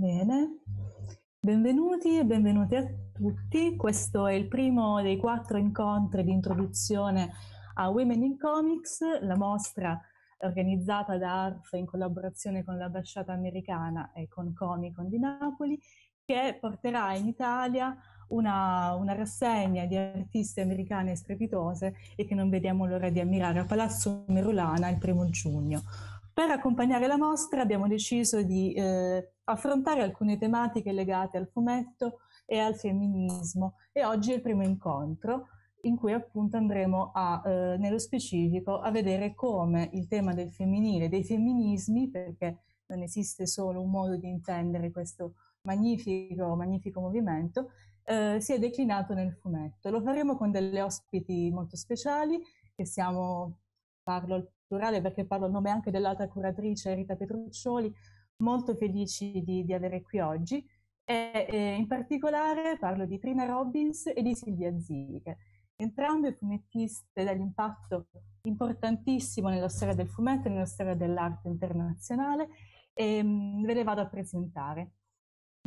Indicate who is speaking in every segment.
Speaker 1: Bene, benvenuti e benvenuti a tutti. Questo è il primo dei quattro incontri di introduzione a Women in Comics, la mostra organizzata da ARF in collaborazione con l'ambasciata americana e con Comicon di Napoli, che porterà in Italia una, una, rassegna di artiste americane strepitose e che non vediamo l'ora di ammirare a Palazzo Merulana il primo giugno. Per accompagnare la mostra abbiamo deciso di eh, affrontare alcune tematiche legate al fumetto e al femminismo e oggi è il primo incontro in cui appunto andremo a, eh, nello specifico a vedere come il tema del femminile, dei femminismi, perché non esiste solo un modo di intendere questo magnifico, magnifico movimento, eh, si è declinato nel fumetto. Lo faremo con delle ospiti molto speciali che siamo parlo al plurale perché parlo a nome anche dell'altra curatrice Rita Petruccioli, molto felici di, di avere qui oggi. E, e in particolare parlo di Trina Robbins e di Silvia Zig, entrambe fumettiste dall'impatto importantissimo nella storia del fumetto e nella storia dell'arte internazionale e mm, ve le vado a presentare.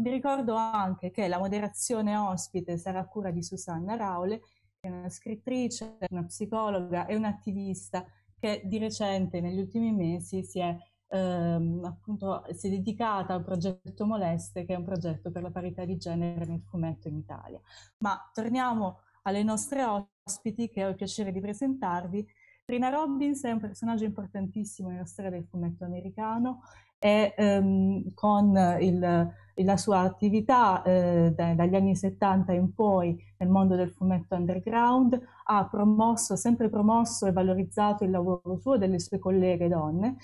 Speaker 1: Vi ricordo anche che la moderazione ospite sarà a cura di Susanna Raule, che è una scrittrice, una psicologa e un'attivista che di recente, negli ultimi mesi, si è ehm, appunto si è dedicata al progetto Moleste, che è un progetto per la parità di genere nel fumetto in Italia. Ma torniamo alle nostre ospiti che ho il piacere di presentarvi. Trina Robbins è un personaggio importantissimo nella storia del fumetto americano, e ehm, con il, la sua attività eh, dagli anni 70 in poi nel mondo del fumetto underground ha promosso, sempre promosso e valorizzato il lavoro suo e delle sue colleghe donne,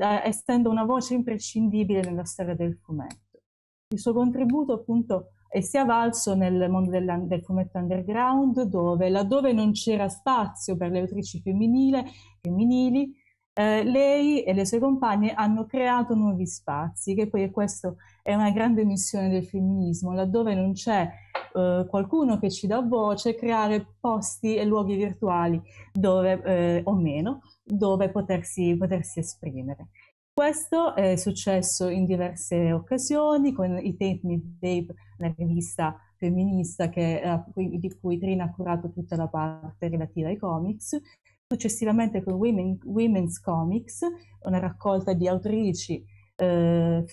Speaker 1: eh, essendo una voce imprescindibile nella storia del fumetto. Il suo contributo appunto e si è avvalso nel mondo del, del, fumetto underground, dove laddove non c'era spazio per le autrici femminili, eh, lei e le sue compagne hanno creato nuovi spazi, che poi è questa è una grande missione del femminismo, laddove non c'è eh, qualcuno che ci dà voce, creare posti e luoghi virtuali dove, eh, o meno, dove potersi, potersi esprimere. Questo è successo in diverse occasioni con i Tate Tape, una rivista femminista che, eh, di cui Trina ha curato tutta la parte relativa ai comics, successivamente con Women, Women's Comics, una raccolta di autrici, eh,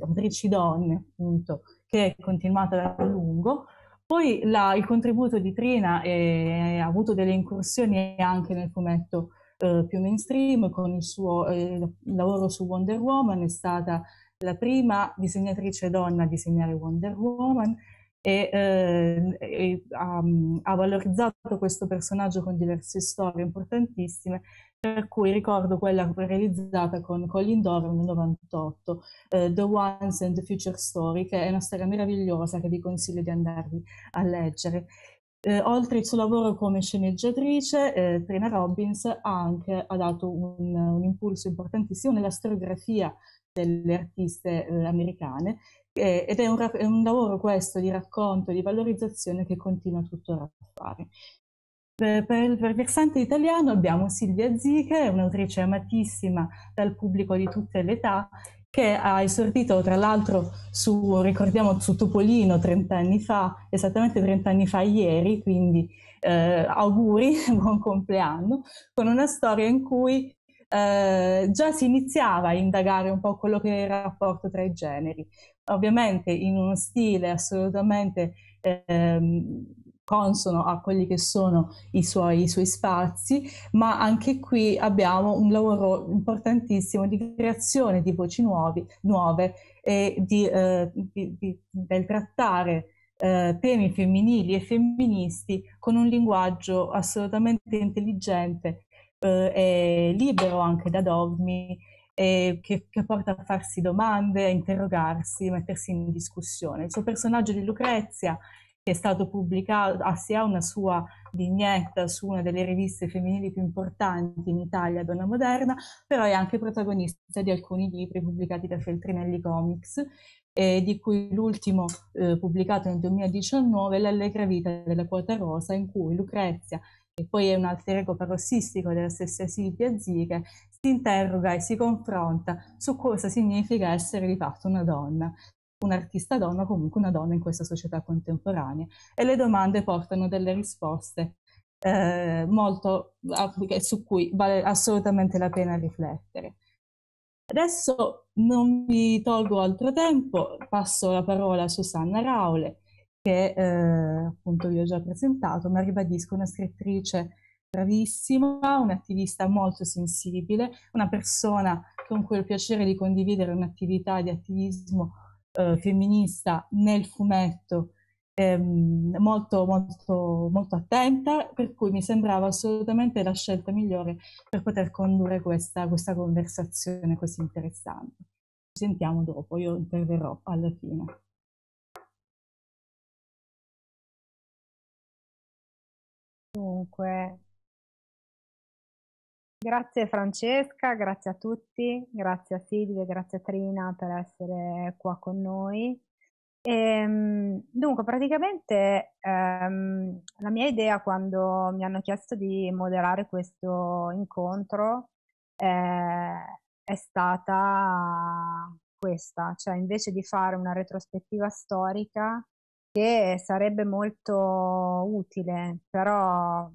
Speaker 1: autrici donne, appunto, che è continuata a lungo. Poi la, il contributo di Trina è, eh, ha avuto delle incursioni anche nel fumetto eh, più mainstream con il suo eh, lavoro su Wonder Woman, è stata la prima disegnatrice donna a disegnare Wonder Woman, e, eh, e um, ha, valorizzato questo personaggio con diverse storie importantissime, per cui ricordo quella realizzata con Colin Dover nel 98, eh, The Ones and the Future Story, che è una storia meravigliosa che vi consiglio di andarvi a leggere. Eh, oltre al suo lavoro come sceneggiatrice, eh, Trina Robbins ha anche ha dato un, un impulso importantissimo nella storiografia delle artiste eh, americane ed è un, è un, lavoro questo di racconto, di valorizzazione che continua tuttora a fare. Per, per il versante italiano abbiamo Silvia Ziche, un'autrice amatissima dal pubblico di tutte le età, che ha esordito tra l'altro su, ricordiamo, su Topolino 30 anni fa, esattamente 30 anni fa ieri, quindi eh, auguri, buon compleanno, con una storia in cui eh, già si iniziava a indagare un po' quello che era il rapporto tra i generi, ovviamente in uno stile assolutamente ehm, consono a quelli che sono i suoi, i suoi, spazi, ma anche qui abbiamo un lavoro importantissimo di creazione di voci nuovi, nuove e di, eh, di, di, del trattare eh, temi femminili e femministi con un linguaggio assolutamente intelligente eh, libero anche da dogmi, eh, che, che, porta a farsi domande, a interrogarsi, a mettersi in discussione. Il suo personaggio di Lucrezia, che è stato pubblicato, ah, si una sua vignetta su una delle riviste femminili più importanti in Italia, Donna Moderna, però è anche protagonista di alcuni libri pubblicati da Feltrinelli Comics, eh, di cui l'ultimo eh, pubblicato nel 2019 è L'allegra vita della quota rosa, in cui Lucrezia che poi è un alter ego parossistico della stessa Silvia Ziche, si interroga e si confronta su cosa significa essere di fatto una donna, un'artista donna, comunque una donna in questa società contemporanea. E le domande portano delle risposte eh, molto, su cui vale assolutamente la pena riflettere. Adesso non vi tolgo altro tempo, passo la parola a Susanna Raule che eh, appunto vi ho già presentato, ma ribadisco una scrittrice bravissima, un attivista molto sensibile, una persona con cui ho il piacere di condividere un'attività di attivismo eh, femminista nel fumetto ehm, molto, molto, molto attenta, per cui mi sembrava assolutamente la scelta migliore per poter condurre questa, questa conversazione così interessante. Ci sentiamo dopo, io interverrò alla fine.
Speaker 2: Dunque,
Speaker 3: grazie Francesca, grazie a tutti, grazie a Silvia, grazie a Trina per essere qua con noi. E, ehm, dunque, praticamente ehm, la mia idea quando mi hanno chiesto di moderare questo incontro eh, è stata questa, cioè invece di fare una retrospettiva storica, che sarebbe molto utile, però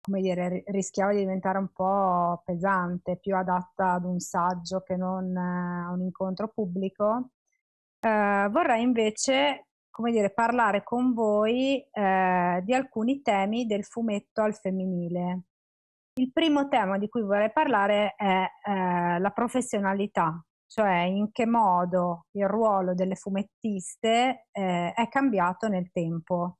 Speaker 3: come dire, rischiava di diventare un po' pesante, più adatta ad un saggio che non eh, a un incontro pubblico. Eh, vorrei invece come dire, parlare con voi eh, di alcuni temi del fumetto al femminile. Il primo tema di cui vorrei parlare è eh, la professionalità, cioè in che modo il ruolo delle fumettiste eh, è cambiato nel tempo,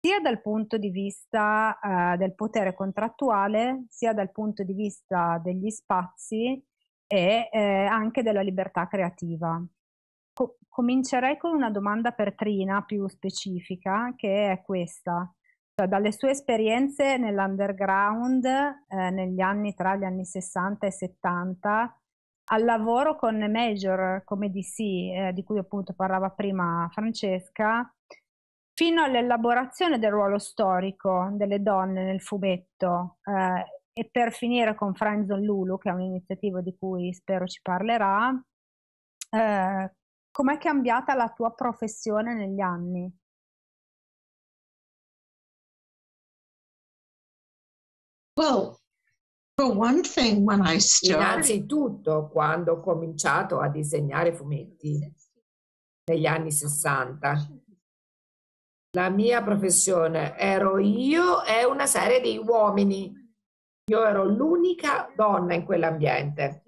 Speaker 3: sia dal punto di vista eh, del potere contrattuale, sia dal punto di vista degli spazi e eh, anche della libertà creativa. Co- comincerei con una domanda per Trina più specifica, che è questa. Cioè, dalle sue esperienze nell'underground eh, negli anni tra gli anni 60 e 70, al lavoro con Major come DC, eh, di cui appunto parlava prima Francesca, fino all'elaborazione del ruolo storico delle donne nel fumetto eh, e per finire con Friends on Lulu, che è un'iniziativa di cui spero ci parlerà, eh, com'è cambiata la tua professione negli anni?
Speaker 2: Wow,
Speaker 4: Innanzitutto, quando ho cominciato a disegnare fumetti negli anni 60, la mia professione ero io e una serie di uomini. Io ero l'unica donna in quell'ambiente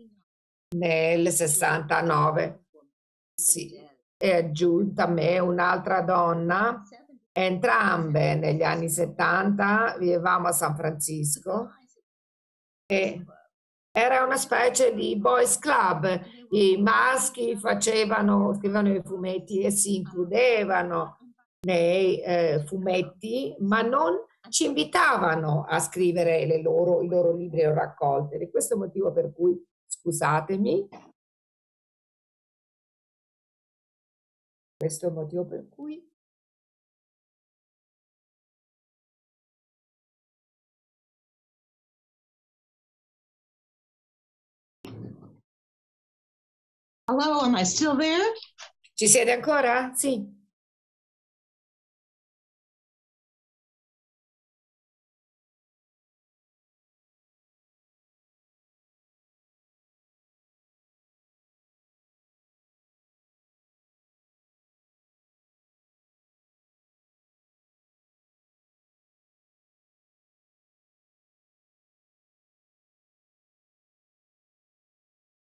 Speaker 4: nel 69. Sì, è aggiunta a me un'altra donna. Entrambe negli anni 70 vivevamo a San Francisco eh, era una specie di boys club, i maschi facevano, scrivevano i fumetti e si includevano nei eh, fumetti, ma non ci invitavano a scrivere loro, i loro libri o raccolte. E questo è il motivo per cui, scusatemi,
Speaker 2: questo è il motivo per cui Hello, am I still there? Ci siete ancora? Sì.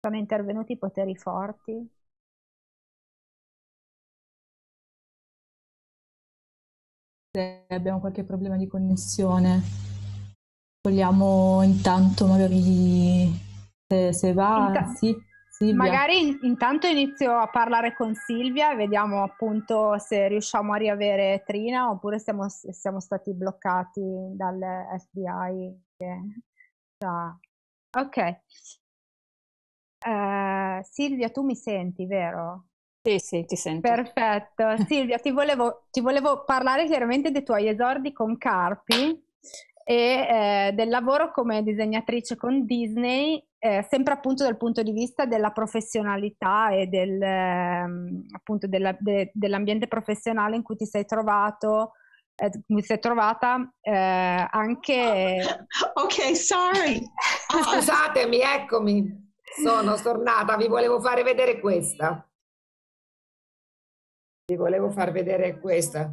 Speaker 2: Sono intervenuti i poteri forti?
Speaker 1: abbiamo qualche problema di connessione, vogliamo intanto magari se, se va, Inta- sì, Silvia. Magari
Speaker 3: in, intanto inizio a parlare con Silvia e vediamo appunto se riusciamo a riavere Trina oppure siamo, siamo stati bloccati dal FBI. Che... Ok, Uh, Silvia, tu mi senti, vero? Sì, sì, ti sento. Perfetto. Silvia, ti volevo, ti volevo parlare chiaramente dei tuoi esordi con Carpi e eh, del lavoro come disegnatrice con Disney, eh, sempre appunto dal punto di vista della professionalità e del, eh, appunto della, de, dell'ambiente professionale in cui ti sei trovato, eh,
Speaker 4: mi sei trovata eh, anche... Ok, sorry. Scusatemi, eccomi. Sono tornata, vi volevo fare vedere questa. Vi volevo far vedere questa.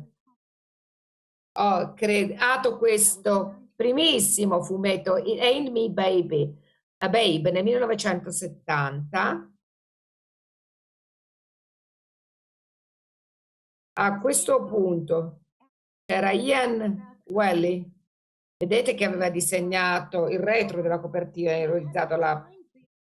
Speaker 4: Ho oh, creato questo primissimo fumetto, It Ain't Me Baby, a Babe, nel 1970. A questo punto c'era Ian Welly, vedete che aveva disegnato il retro della copertina e realizzato la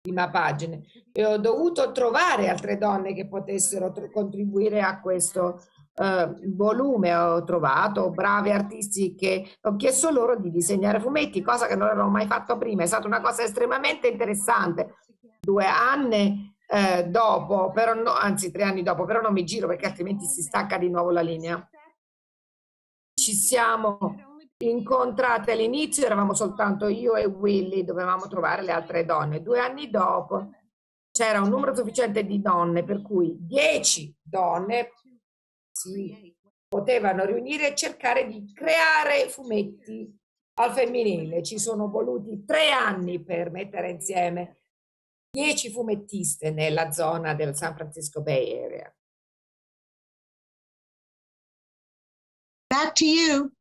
Speaker 4: prima pagina e ho dovuto trovare altre donne che potessero contribuire a questo eh, volume. Ho trovato brave artisti che ho chiesto loro di disegnare fumetti, cosa che non avevano mai fatto prima. È stata una cosa estremamente interessante. Due anni eh, dopo, no, anzi tre anni dopo, però non mi giro perché altrimenti si stacca di nuovo la linea. Ci siamo incontrate all'inizio, eravamo soltanto io e Willy, dovevamo trovare le altre donne. Due anni dopo c'era un numero sufficiente di donne, per cui dieci donne si potevano riunire e cercare di creare fumetti al femminile. Ci sono voluti tre anni per mettere insieme dieci fumettiste nella zona del San Francisco Bay
Speaker 2: Area. Back to you.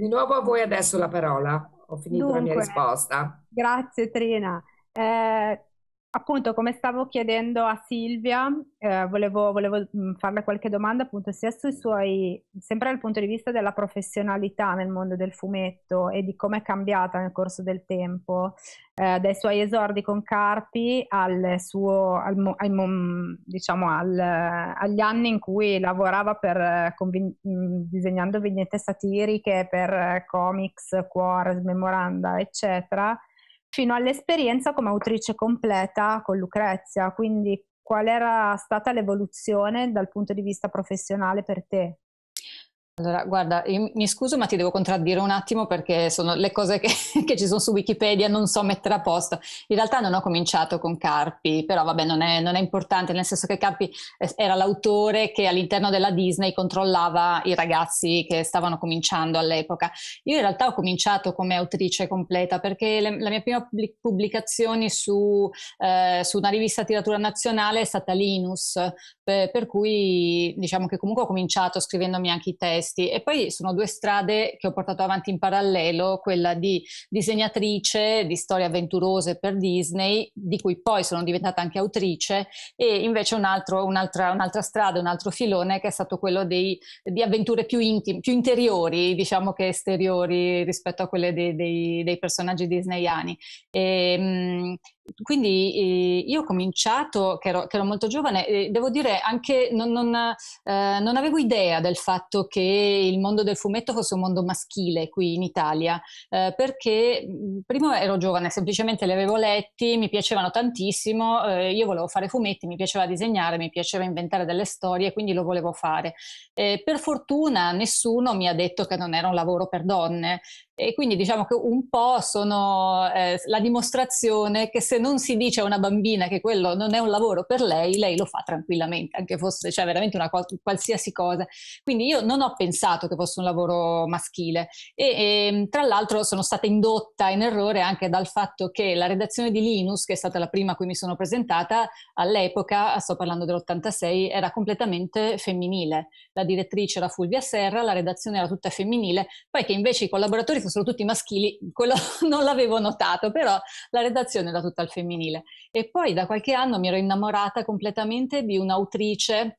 Speaker 4: Di nuovo a voi adesso la parola. Ho finito Dunque, la mia risposta.
Speaker 3: Grazie Trina. Eh, Appunto, come stavo chiedendo a Silvia, eh, volevo, volevo, mm, farle qualche domanda appunto sia sui suoi, sempre dal punto di vista della professionalità nel mondo del fumetto e di come è cambiata nel corso del tempo, eh, dai suoi esordi con Carpi al suo, al, diciamo, al, diciamo agli anni in cui lavorava per, eh, vin, mm, disegnando vignette satiriche per eh, comics, cuore, memoranda, eccetera fino all'esperienza come autrice completa con Lucrezia. Quindi qual era stata l'evoluzione dal punto di vista professionale per te?
Speaker 5: Allora, guarda, mi scuso ma ti devo contraddire un attimo perché sono le cose che, che, ci sono su Wikipedia, non so mettere a posto. In realtà non ho cominciato con Carpi, però vabbè non è, non è importante, nel senso che Carpi era l'autore che all'interno della Disney controllava i ragazzi che stavano cominciando all'epoca. Io in realtà ho cominciato come autrice completa perché le, la mia prima pubblicazione su, eh, su una rivista tiratura nazionale è stata Linus, per, per cui diciamo che comunque ho cominciato scrivendomi anche i testi testi. E poi sono due strade che ho portato avanti in parallelo, quella di disegnatrice di storie avventurose per Disney, di cui poi sono diventata anche autrice, e invece un altro, un'altra, un'altra, strada, un altro filone che è stato quello dei, di avventure più, intim- più interiori, diciamo che esteriori rispetto a quelle dei, dei, dei personaggi disneyani. E, ehm, mh, quindi eh, io ho cominciato, che ero, che ero molto giovane, eh, devo dire anche non, non, eh, non avevo idea del fatto che il mondo del fumetto fosse un mondo maschile qui in Italia, eh, perché mm, prima ero giovane, semplicemente li avevo letti, mi piacevano tantissimo, eh, io volevo fare fumetti, mi piaceva disegnare, mi piaceva inventare delle storie, quindi lo volevo fare. Eh, per fortuna nessuno mi ha detto che non era un lavoro per donne, e quindi diciamo che un po' sono eh, la dimostrazione che se non si dice a una bambina che quello non è un lavoro per lei, lei lo fa tranquillamente, anche fosse cioè, veramente una qualsiasi cosa. Quindi io non ho pensato che fosse un lavoro maschile e, e ehm, tra l'altro sono stata indotta in errore anche dal fatto che la redazione di Linus, che è stata la prima a cui mi sono presentata, all'epoca, sto parlando dell'86, era completamente femminile. La direttrice era Fulvia Serra, la redazione era tutta femminile, poi che invece i collaboratori sono tutti maschili, quello non l'avevo notato, però la redazione era tutta al femminile. E poi da qualche anno mi ero innamorata completamente di un'autrice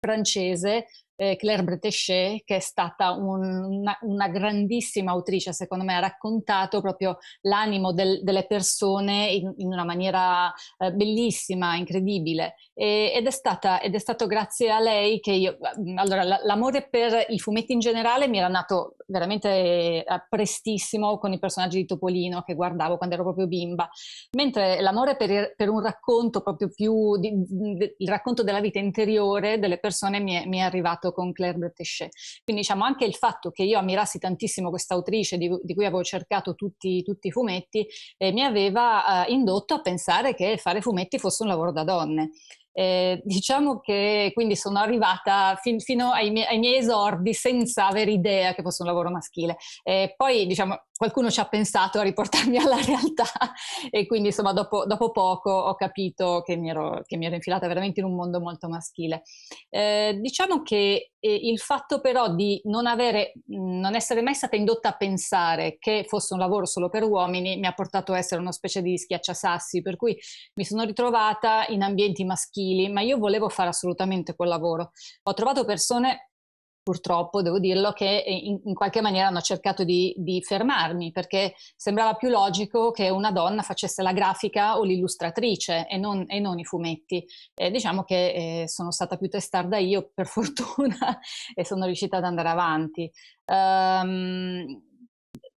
Speaker 5: francese eh, Claire Bretéché, che è stata un, una, una, grandissima autrice, secondo me, ha raccontato proprio l'animo del, delle persone in, in una maniera eh, bellissima, incredibile. E, ed, è stata, ed, è stato grazie a lei che io, allora, l'amore per i fumetti in generale mi era nato veramente eh, prestissimo con i personaggi di Topolino che guardavo quando ero proprio bimba, mentre l'amore per, per un racconto proprio più, di, di, il racconto della vita interiore delle persone mi è, mi è arrivato fatto con Claire Bretéchet. Quindi diciamo anche il fatto che io ammirassi tantissimo questa autrice di, di, cui avevo cercato tutti, tutti i fumetti eh, mi aveva eh, indotto a pensare che fare fumetti fosse un lavoro da donne. Eh, diciamo che quindi sono arrivata fin, fino ai, mie, ai, miei esordi senza avere idea che fosse un lavoro maschile. Eh, poi diciamo qualcuno ci ha pensato a riportarmi alla realtà e quindi insomma dopo, dopo poco ho capito che mi, ero, che mi, ero, infilata veramente in un mondo molto maschile. Eh, diciamo che eh, il fatto però di non, avere, non essere mai stata indotta a pensare che fosse un lavoro solo per uomini mi ha portato a essere una specie di schiacciasassi, per cui mi sono ritrovata in ambienti maschili, ma io volevo fare assolutamente quel lavoro. Ho trovato persone purtroppo devo dirlo, che eh, in, in qualche maniera hanno cercato di, di, fermarmi perché sembrava più logico che una donna facesse la grafica o l'illustratrice e non, e non i fumetti. Eh, diciamo che eh, sono stata più testarda io, per fortuna, e sono riuscita ad andare avanti. Um,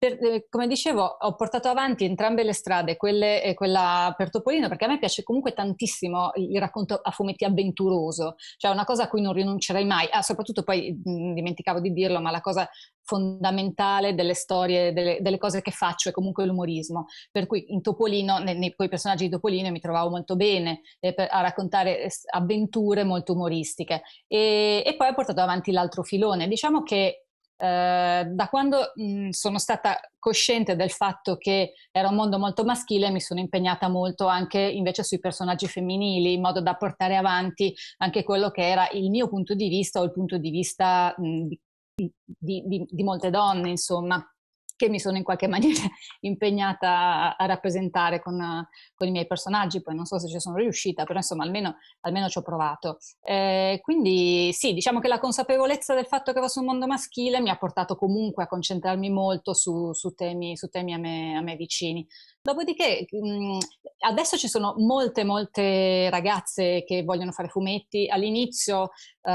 Speaker 5: per, eh, come dicevo, ho portato avanti entrambe le strade, quelle e quella per Topolino, perché a me piace comunque tantissimo il racconto a fumetti avventuroso, cioè una cosa a cui non rinuncerei mai. Ah, soprattutto poi mh, mm, dimenticavo di dirlo, ma la cosa fondamentale delle storie, delle, delle, cose che faccio è comunque l'umorismo. Per cui in Topolino, nei, nei, personaggi di Topolino mi trovavo molto bene eh, per, a raccontare eh, avventure molto umoristiche. E, e poi ho portato avanti l'altro filone. Diciamo che Ehm, da quando mh, mhmm, sono stata cosciente del fatto che era un mondo molto maschile, mi sono impegnata molto anche invece sui personaggi femminili, in modo da portare avanti anche quello che era il mio punto di vista o il punto di vista mh, mhmm, di, di, di, di molte donne, insomma che mi sono in qualche maniera impegnata a, rappresentare con, con, i miei personaggi, poi non so se ci sono riuscita, però insomma almeno, almeno ci ho provato. Eh, quindi sì, diciamo che la consapevolezza del fatto che va su un mondo maschile mi ha portato comunque a concentrarmi molto su, su temi, su temi a, me, a me vicini. Dopodiché, mm, adesso ci sono molte, molte ragazze che vogliono fare fumetti. All'inizio uh,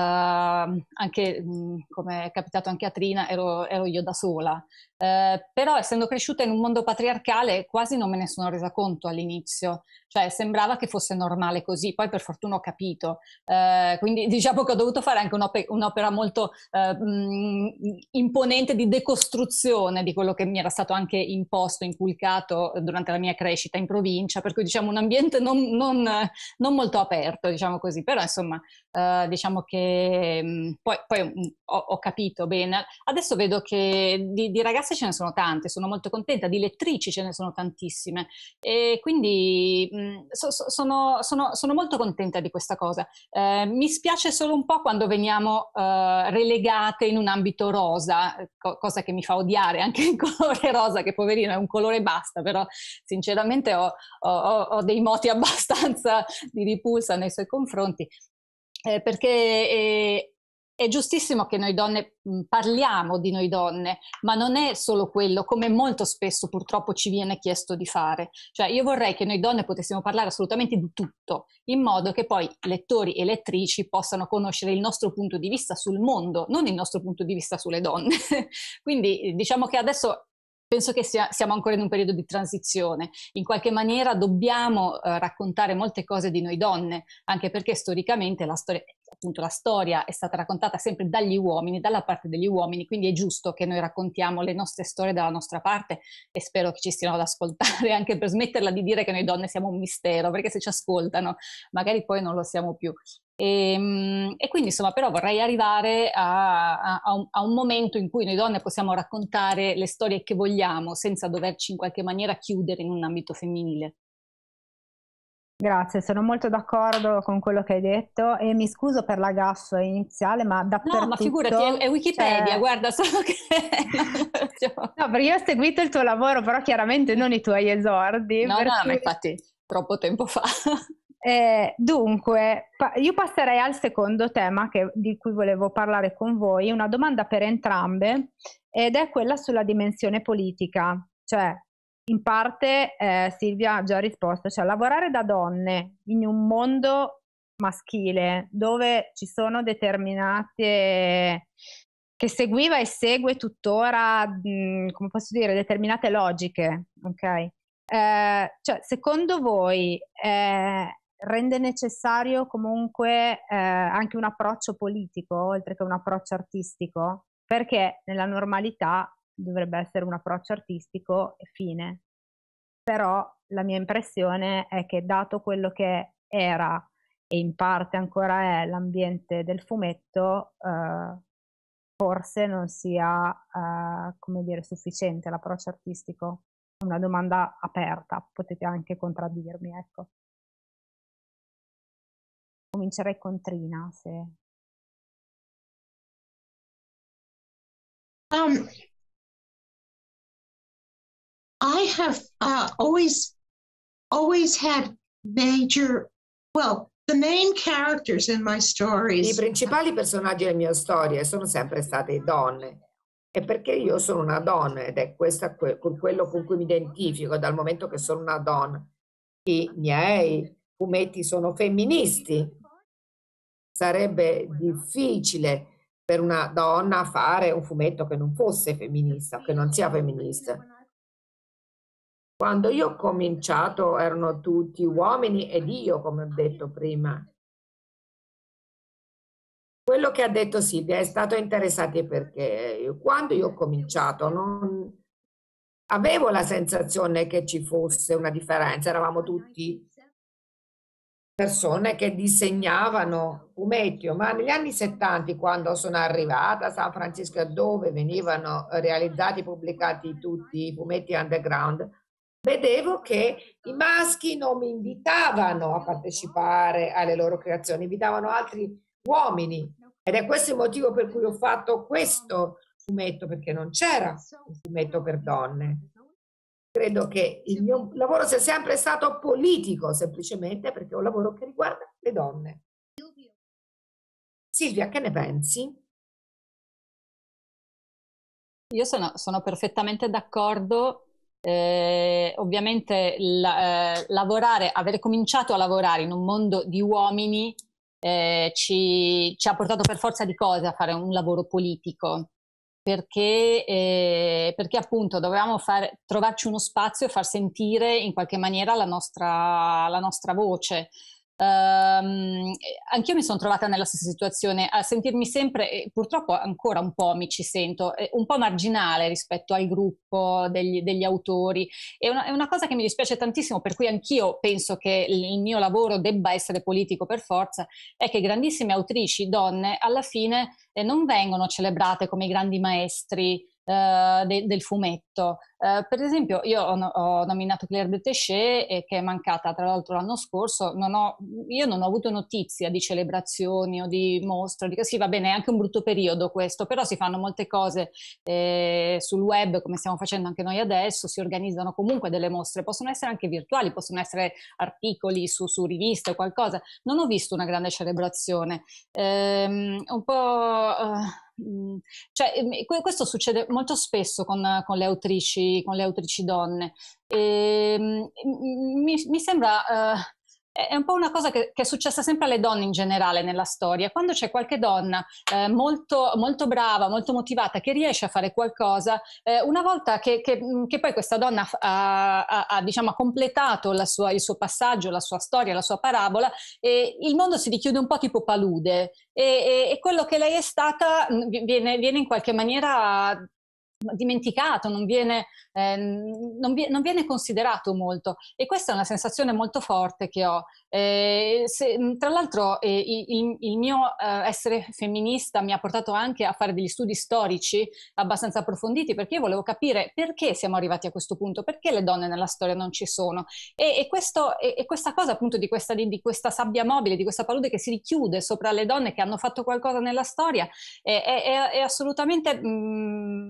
Speaker 5: anche mhmm, come è capitato anche a Trina, ero, ero io da sola. Uh, però essendo cresciuta in un mondo patriarcale quasi non me ne sono resa conto all'inizio, cioè sembrava che fosse normale così, poi per fortuna ho capito, eh, quindi diciamo che ho dovuto fare anche un'opera, molto eh, mm, imponente di decostruzione di quello che mi era stato anche imposto, inculcato eh, durante la mia crescita in provincia, per cui diciamo un ambiente non, non, non molto aperto, diciamo così, però insomma eh, diciamo che mm, poi, poi mm, ho, ho, capito bene. Adesso vedo che di, di ragazze ce ne sono tante, sono molto contenta, di lettrici ce ne sono tantissime e quindi Ehm, so, so, sono, sono, sono, molto contenta di questa cosa. Eh, mi spiace solo un po' quando veniamo eh, relegate in un ambito rosa, co- cosa che mi fa odiare anche il colore rosa, che poverino è un colore basta, però sinceramente ho, ho, ho dei moti abbastanza di ripulsa nei suoi confronti. Eh, perché eh, è giustissimo che noi donne mm, parliamo di noi donne, ma non è solo quello, come molto spesso purtroppo ci viene chiesto di fare. Cioè io vorrei che noi donne potessimo parlare assolutamente di tutto, in modo che poi lettori e lettrici possano conoscere il nostro punto di vista sul mondo, non il nostro punto di vista sulle donne. Quindi eh, diciamo che adesso penso che sia, siamo ancora in un periodo di transizione. In qualche maniera dobbiamo eh, raccontare molte cose di noi donne, anche perché storicamente la storia appunto la storia è stata raccontata sempre dagli uomini, dalla parte degli uomini, quindi è giusto che noi raccontiamo le nostre storie dalla nostra parte e spero che ci stiano ad ascoltare anche per smetterla di dire che noi donne siamo un mistero, perché se ci ascoltano magari poi non lo siamo più. E, ehm, e quindi insomma però vorrei arrivare a, a, a, un, a un momento in cui noi donne possiamo raccontare le storie che vogliamo senza doverci in qualche maniera chiudere in un ambito femminile.
Speaker 3: Grazie, sono molto d'accordo con quello che hai detto e mi scuso per la gaff iniziale, ma dappertutto... No, ma figurati, è, è Wikipedia, cioè...
Speaker 5: guarda, solo
Speaker 3: che... no, perché io ho seguito il tuo lavoro, però chiaramente non i tuoi esordi. No, no, ma infatti troppo tempo fa. eh, dunque, pa- io passerei al secondo tema che, di cui volevo parlare con voi, una domanda per entrambe, ed è quella sulla dimensione politica, cioè in parte eh, Silvia ha già risposto, cioè lavorare da donne in un mondo maschile dove ci sono determinate che seguiva e segue tuttora, mh, come posso dire, determinate logiche, ok? Eh, cioè, secondo voi eh, rende necessario comunque eh, anche un approccio politico, oltre che un approccio artistico? Perché nella normalità dovrebbe essere un approccio artistico e fine. Però la mia impressione è che dato quello che era e in parte ancora è l'ambiente del fumetto, eh, forse non sia, eh, come dire, sufficiente l'approccio artistico. Una domanda aperta, potete anche contraddirmi, ecco. Comincerei
Speaker 2: con Trina, se... Um, i have uh, always
Speaker 4: always had major well the main characters in my stories. I principali personaggi delle mie storie sono sempre state donne. E perché io sono una donna ed è questo quello con cui mi identifico dal momento che sono una donna. I miei fumetti sono femministi. Sarebbe difficile per una donna fare un fumetto che non fosse femminista, che non sia femminista. Quando io ho cominciato erano tutti uomini ed io, come ho detto prima. Quello che ha detto Silvia è stato interessante perché quando io ho cominciato non avevo la sensazione che ci fosse una differenza, eravamo tutti persone che disegnavano fumetti, ma negli anni 70 quando sono arrivata a San Francisco dove venivano realizzati e pubblicati tutti i fumetti underground, vedevo che i esatto. maschi non mi invitavano a esatto. partecipare alle loro creazioni, invitavano altri uomini. Ed è questo il motivo per cui ho fatto questo fumetto, perché non c'era un fumetto per donne. Credo che il mio lavoro sia sempre stato politico, semplicemente perché è un lavoro che riguarda le donne.
Speaker 2: Silvia, che ne pensi?
Speaker 5: Io sono, sono perfettamente d'accordo eh, ovviamente la, eh, lavorare, aver cominciato a lavorare in un mondo di uomini eh, ci, ci, ha portato per forza di cose a fare un lavoro politico, perché, eh, perché appunto dovevamo far, trovarci uno spazio e far sentire in qualche maniera la nostra, la nostra voce. Um, anch'io mi sono trovata nella stessa situazione, a sentirmi sempre, e purtroppo ancora un po' mi ci sento, un po' marginale rispetto al gruppo degli, degli autori. È una, è una, cosa che mi dispiace tantissimo, per cui anch'io penso che il mio lavoro debba essere politico per forza, è che grandissime autrici, donne, alla fine eh, non vengono celebrate come i grandi maestri eh, de, del fumetto. Eh, per esempio, io ho, ho nominato Claire de Téché, eh, che è mancata tra l'altro l'anno scorso. Non ho, io non ho avuto notizia di celebrazioni o di mostre. Di, sì, va bene, è anche un brutto periodo questo, però si fanno molte cose eh, sul web, come stiamo facendo anche noi adesso. Si organizzano comunque delle mostre, possono essere anche virtuali, possono essere articoli su, su riviste o qualcosa. Non ho visto una grande celebrazione. Ehm, un po' eh, cioè, ehm, questo succede molto spesso con, con, le, autrici, con le, autrici, donne. E, ehm, mi, mi, sembra... Uh, è un po' una cosa che, che, è successa sempre alle donne in generale nella storia. Quando c'è qualche donna eh, molto, molto, brava, molto motivata, che riesce a fare qualcosa, eh, una volta che, che, mm, che, poi questa donna ha, ha, ha diciamo, completato sua, il suo passaggio, la sua storia, la sua parabola, eh, il mondo si richiude un po' tipo palude e, e, e quello che lei è stata mm, viene, viene in qualche maniera dimenticato, non viene, ehm, non, vi, non viene, considerato molto e questa è una sensazione molto forte che ho. Eh, se, tra l'altro eh, il, il, mio eh, essere femminista mi ha portato anche a fare degli studi storici abbastanza approfonditi perché io volevo capire perché siamo arrivati a questo punto, perché le donne nella storia non ci sono e, e, questo, e, e questa cosa appunto di questa, di, di questa, sabbia mobile, di questa palude che si richiude sopra le donne che hanno fatto qualcosa nella storia è, è, è assolutamente... Mh, mm,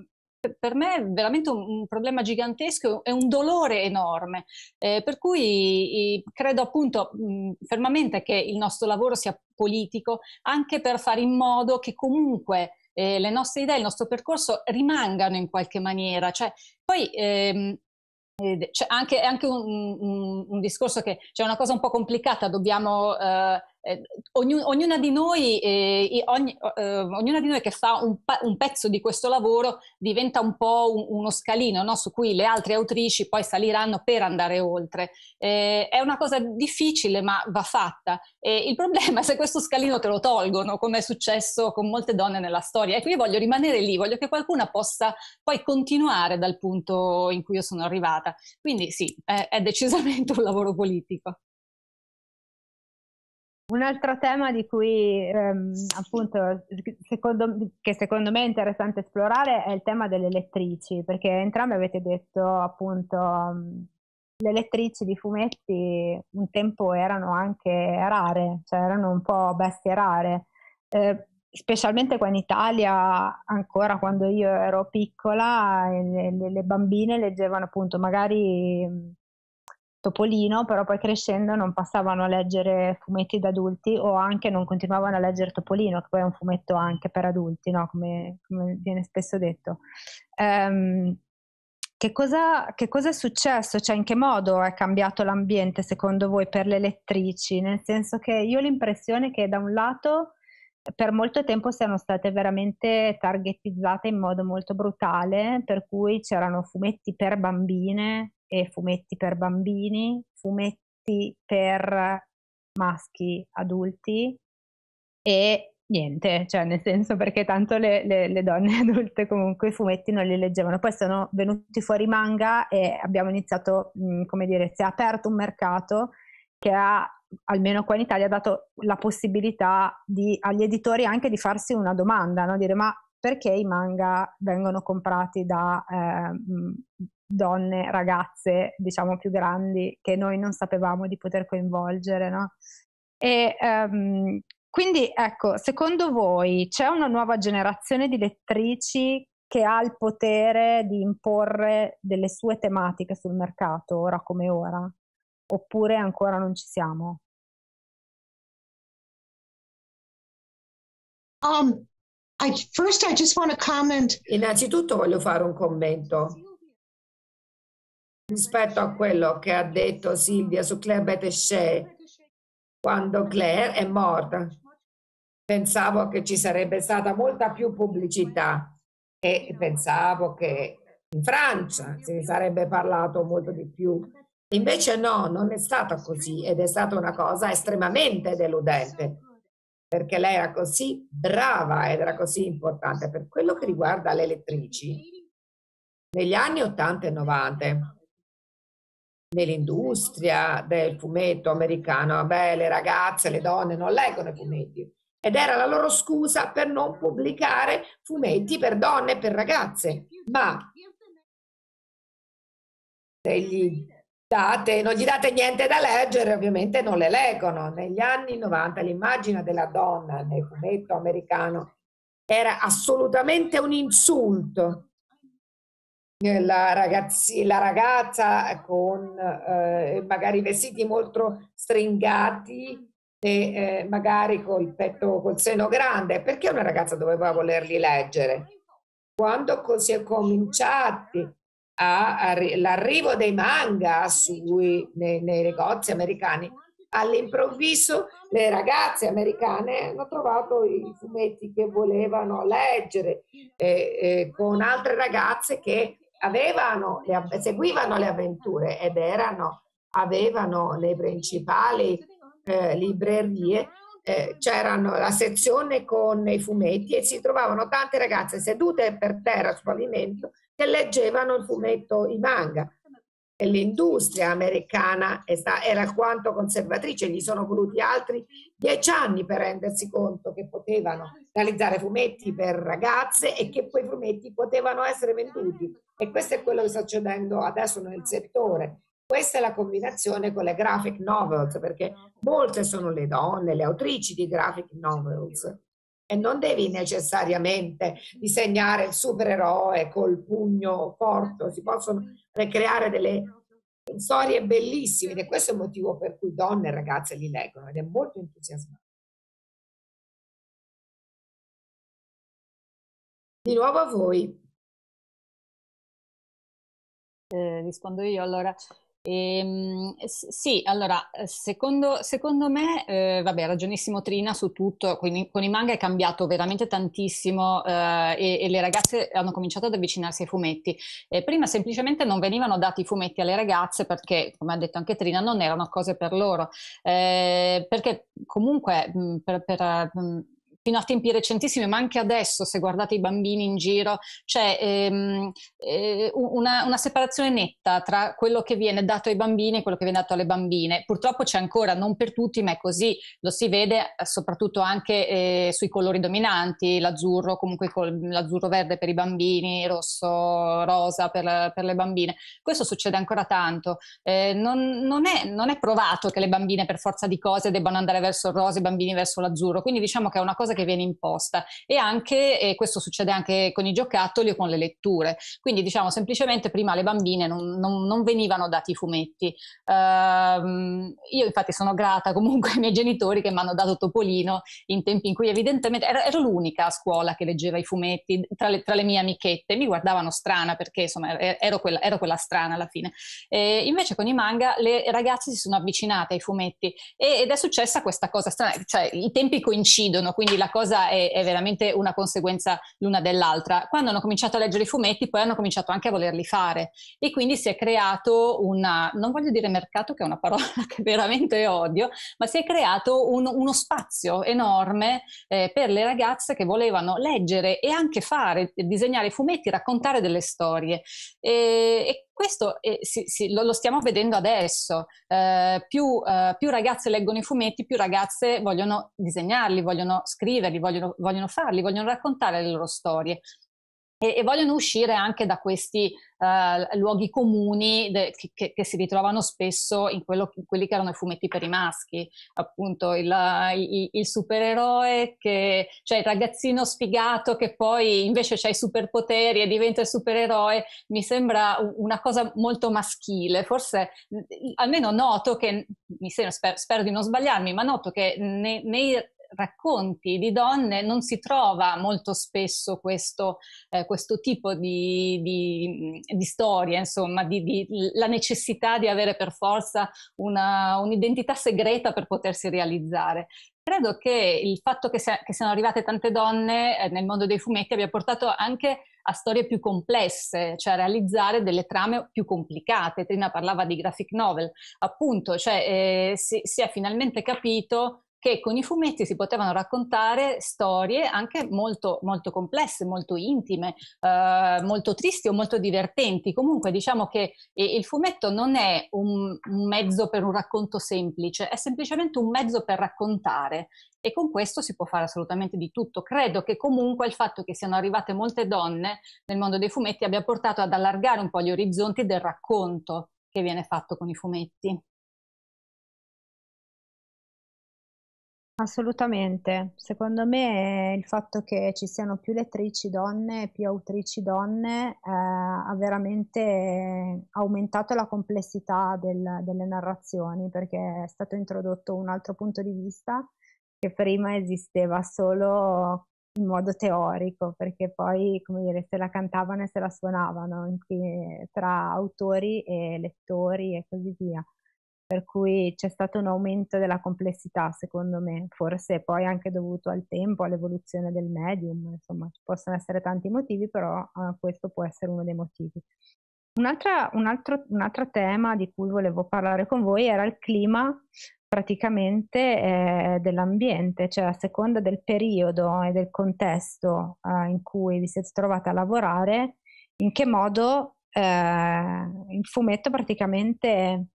Speaker 5: per me è veramente un, problema gigantesco, è un dolore enorme, eh, per cui credo appunto mh, fermamente che il nostro lavoro sia politico anche per fare in modo che comunque eh, le nostre idee, il nostro percorso rimangano in qualche maniera. Cioè, poi ehm, c'è anche, anche un, un, un, discorso che c'è cioè una cosa un po' complicata, dobbiamo... Eh, eh, ogni, ognuna, di noi, eh, ogni, eh, ognuna, di noi, che fa un, un, pezzo di questo lavoro diventa un po' un, uno scalino no? su cui le altre autrici poi saliranno per andare oltre. Eh, è una cosa difficile ma va fatta. il problema è se questo scalino te lo tolgono, come è successo con molte donne nella storia. Ecco, io voglio rimanere lì, voglio che qualcuna possa poi continuare dal punto in cui io sono arrivata. Quindi sì, è, è decisamente un lavoro politico.
Speaker 3: Un altro tema di cui ehm, appunto secondo, che secondo me è interessante esplorare è il tema delle lettrici, perché entrambi avete detto appunto le lettrici di fumetti un tempo erano anche rare, cioè erano un po' bestie rare, eh, specialmente qua in Italia, ancora quando io ero piccola, eh, le, le bambine leggevano appunto magari Topolino, però poi crescendo non passavano a leggere fumetti da adulti o anche non continuavano a leggere Topolino, che poi è un fumetto anche per adulti, no? come, come, viene spesso detto. Um, che, cosa, che cosa, è successo? Cioè, in che modo è cambiato l'ambiente secondo voi per le lettrici? Nel senso che io ho l'impressione che da un lato per molto tempo siano state veramente targetizzate in modo molto brutale, per cui c'erano fumetti per bambine, e fumetti per bambini, fumetti per maschi adulti e niente, cioè nel senso perché tanto le, le, le, donne adulte comunque i fumetti non li leggevano, poi sono venuti fuori manga e abbiamo iniziato, mh, come dire, si è aperto un mercato che ha almeno qua in Italia ha dato la possibilità di, agli editori anche di farsi una domanda, no? dire ma perché i manga vengono comprati da eh, donne, ragazze, diciamo più grandi, che noi non sapevamo di poter coinvolgere, no? E ehm, quindi ecco, secondo voi c'è una nuova generazione di lettrici che ha il potere di imporre delle sue tematiche sul mercato, ora come ora? Oppure ancora non ci siamo?
Speaker 2: Um, i, first I just want to comment. Innanzitutto
Speaker 4: voglio fare un commento rispetto a quello che ha detto Silvia su Claire Betesce quando Claire è morta. Pensavo che ci sarebbe stata molta più pubblicità e pensavo che in Francia si sarebbe parlato molto di più. Invece no, non è stato così ed è stata una cosa estremamente deludente perché lei era così brava ed era così importante. Per quello che riguarda le elettrici, negli anni 80 e 90, nell'industria del fumetto americano, vabbè, le ragazze, le donne non leggono i fumetti ed era la loro scusa per non pubblicare fumetti per donne e per ragazze, ma degli date, non gli date niente da leggere, ovviamente non le leggono. Negli anni 90 l'immagine della donna nel fumetto americano era assolutamente un insulto. La, ragazzi, la ragazza con eh, magari vestiti molto stringati e eh, magari col petto, col seno grande, perché una ragazza doveva volerli leggere? Quando si è cominciati all'arrivo dei manga sui, nei, nei negozi americani, all'improvviso le ragazze americane hanno trovato i fumetti che volevano leggere eh, eh, con altre ragazze che avevano, le, seguivano le avventure ed erano, avevano le principali eh, librerie. Eh, c'era la sezione con i fumetti e si trovavano tante ragazze sedute per terra sul pavimento che leggevano il fumetto, i manga. E l'industria americana era alquanto conservatrice, gli sono voluti altri dieci anni per rendersi conto che potevano realizzare fumetti per ragazze e che quei fumetti potevano essere venduti. E questo è quello che sta succedendo adesso nel settore. Questa è la combinazione con le graphic novels, perché molte sono le donne, le autrici di graphic novels e non devi necessariamente disegnare il supereroe col pugno corto, si possono creare delle storie bellissime ed è questo il motivo per cui donne e ragazze li leggono ed è molto entusiasmante.
Speaker 2: Di nuovo a voi.
Speaker 5: Eh, rispondo io allora. E, ehm, sì, allora, secondo, secondo me, eh, vabbè, ragionissimo Trina su tutto, quindi, con i manga è cambiato veramente tantissimo eh, e, e, le ragazze hanno cominciato ad avvicinarsi ai fumetti. Eh, prima semplicemente non venivano dati i fumetti alle ragazze perché, come ha detto anche Trina, non erano cose per loro, eh, perché comunque mh, per, per mh, fino a tempi recentissimi, ma anche adesso se guardate i bambini in giro, c'è ehm, eh, una, una, separazione netta tra quello che viene dato ai bambini e quello che viene dato alle bambine. Purtroppo c'è ancora, non per tutti, ma è così, lo si vede eh, soprattutto anche eh, sui colori dominanti, l'azzurro, comunque l'azzurro verde per i bambini, rosso, rosa per, per le bambine. Questo succede ancora tanto. Eh, non, non, è, non è provato che le bambine per forza di cose debbano andare verso il rosa e i bambini verso l'azzurro, quindi diciamo che è una cosa che che viene imposta e anche, e questo succede anche con i giocattoli o con le letture. Quindi diciamo semplicemente prima le bambine non, non, non venivano dati i fumetti. Uh, io infatti sono grata comunque ai miei genitori che mi hanno dato Topolino in tempi in cui evidentemente ero, ero l'unica a scuola che leggeva i fumetti tra le, tra le, mie amichette, mi guardavano strana perché insomma ero quella, ero quella strana alla fine. E invece con i manga le ragazze si sono avvicinate ai fumetti ed è successa questa cosa strana, cioè i tempi coincidono, quindi la cosa è, è veramente una conseguenza l'una dell'altra. Quando hanno cominciato a leggere i fumetti, poi hanno cominciato anche a volerli fare e quindi si è creato una, non voglio dire mercato che è una parola che veramente odio, ma si è creato un, uno spazio enorme eh, per le ragazze che volevano leggere e anche fare, disegnare fumetti, raccontare delle storie. E, e questo è, sì, sì, lo, lo, stiamo vedendo adesso. Eh, più, eh, più, ragazze leggono i fumetti, più ragazze vogliono disegnarli, vogliono scriverli, vogliono, vogliono farli, vogliono raccontare le loro storie e, e vogliono uscire anche da questi uh, luoghi comuni de, che, che, si ritrovano spesso in, quello, in, quelli che erano i fumetti per i maschi, appunto il, il, il supereroe, che, cioè il ragazzino sfigato che poi invece ha i superpoteri e diventa il supereroe, mi sembra una cosa molto maschile, forse almeno noto che, mi sembra, spero, spero di non sbagliarmi, ma noto che nei, nei racconti di donne non si trova molto spesso questo, eh, questo tipo di, di, di storia, insomma, di, di, la necessità di avere per forza una, un'identità segreta per potersi realizzare. Credo che il fatto che, sia, che siano arrivate tante donne eh, nel mondo dei fumetti abbia portato anche a storie più complesse, cioè a realizzare delle trame più complicate. Trina parlava di graphic novel, appunto, cioè eh, si, si è finalmente capito che con i fumetti si potevano raccontare storie anche molto, molto complesse, molto intime, eh, molto tristi o molto divertenti. Comunque diciamo che il fumetto non è un, un mezzo per un racconto semplice, è semplicemente un mezzo per raccontare e con questo si può fare assolutamente di tutto. Credo che comunque il fatto che siano arrivate molte donne nel mondo dei fumetti abbia portato ad allargare un po' gli orizzonti del racconto che viene fatto con i fumetti.
Speaker 2: Assolutamente,
Speaker 3: secondo me il fatto che ci siano più lettrici donne, più autrici donne, eh, ha veramente aumentato la complessità del- delle narrazioni perché è stato introdotto un altro punto di vista che prima esisteva solo in modo teorico, perché poi, come dire, se la cantavano e se la suonavano in- tra autori e lettori e così via per cui c'è stato un aumento della complessità, secondo me, forse poi anche dovuto al tempo, all'evoluzione del medium, insomma, ci possono essere tanti motivi, però eh, questo può essere uno dei motivi. Un altro, un, altro, tema di cui volevo parlare con voi era il clima praticamente eh, dell'ambiente, cioè a seconda del periodo e del contesto eh, in cui vi siete trovati a lavorare, in che modo eh, il fumetto praticamente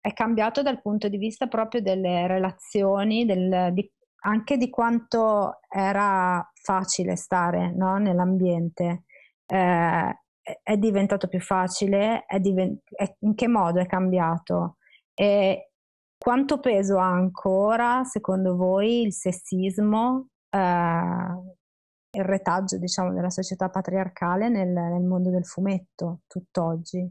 Speaker 3: è cambiato dal punto di vista proprio delle relazioni, del, di, anche di quanto era facile stare no? nell'ambiente. Eh, è diventato più facile, è diven- è, in che modo è cambiato? E quanto peso ha ancora, secondo voi, il sessismo, eh, il retaggio diciamo, della società patriarcale nel,
Speaker 2: nel mondo del fumetto tutt'oggi?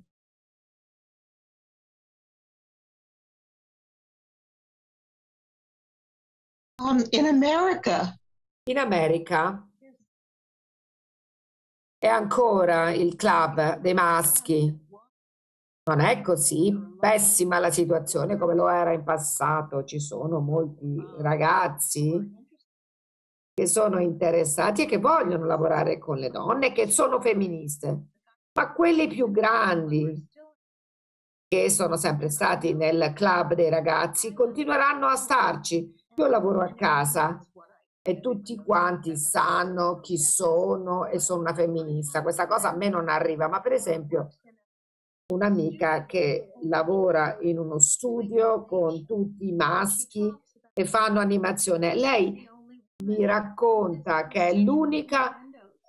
Speaker 2: Um, in America.
Speaker 4: In America è ancora il club dei maschi. Non è così pessima la situazione come lo era in passato. Ci sono molti ragazzi che sono interessati e che vogliono lavorare con le donne, che sono femministe. Ma quelli più grandi, che sono sempre stati nel club dei ragazzi, continueranno a starci io lavoro a casa e tutti quanti sanno chi sono e sono una femminista. Questa cosa a me non arriva, ma per esempio un'amica che lavora in uno studio con tutti i maschi che fanno animazione, lei mi racconta che è l'unica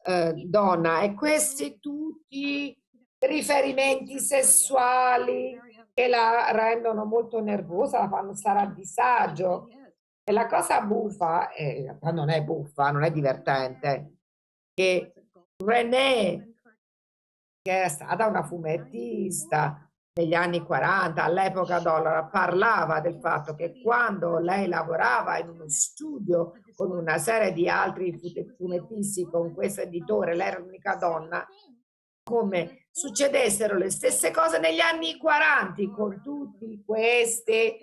Speaker 4: eh, donna e questi tutti riferimenti sessuali che la rendono molto nervosa, la fanno stare a disagio e la cosa buffa, in realtà non è buffa, non è divertente, che René, che è stata una fumettista negli anni 40, all'epoca Dollar, parlava del fatto che quando lei lavorava in uno studio con una serie di altri fumettisti, con questo editore, lei era l'unica donna, come succedessero le stesse cose negli anni 40 con tutti questi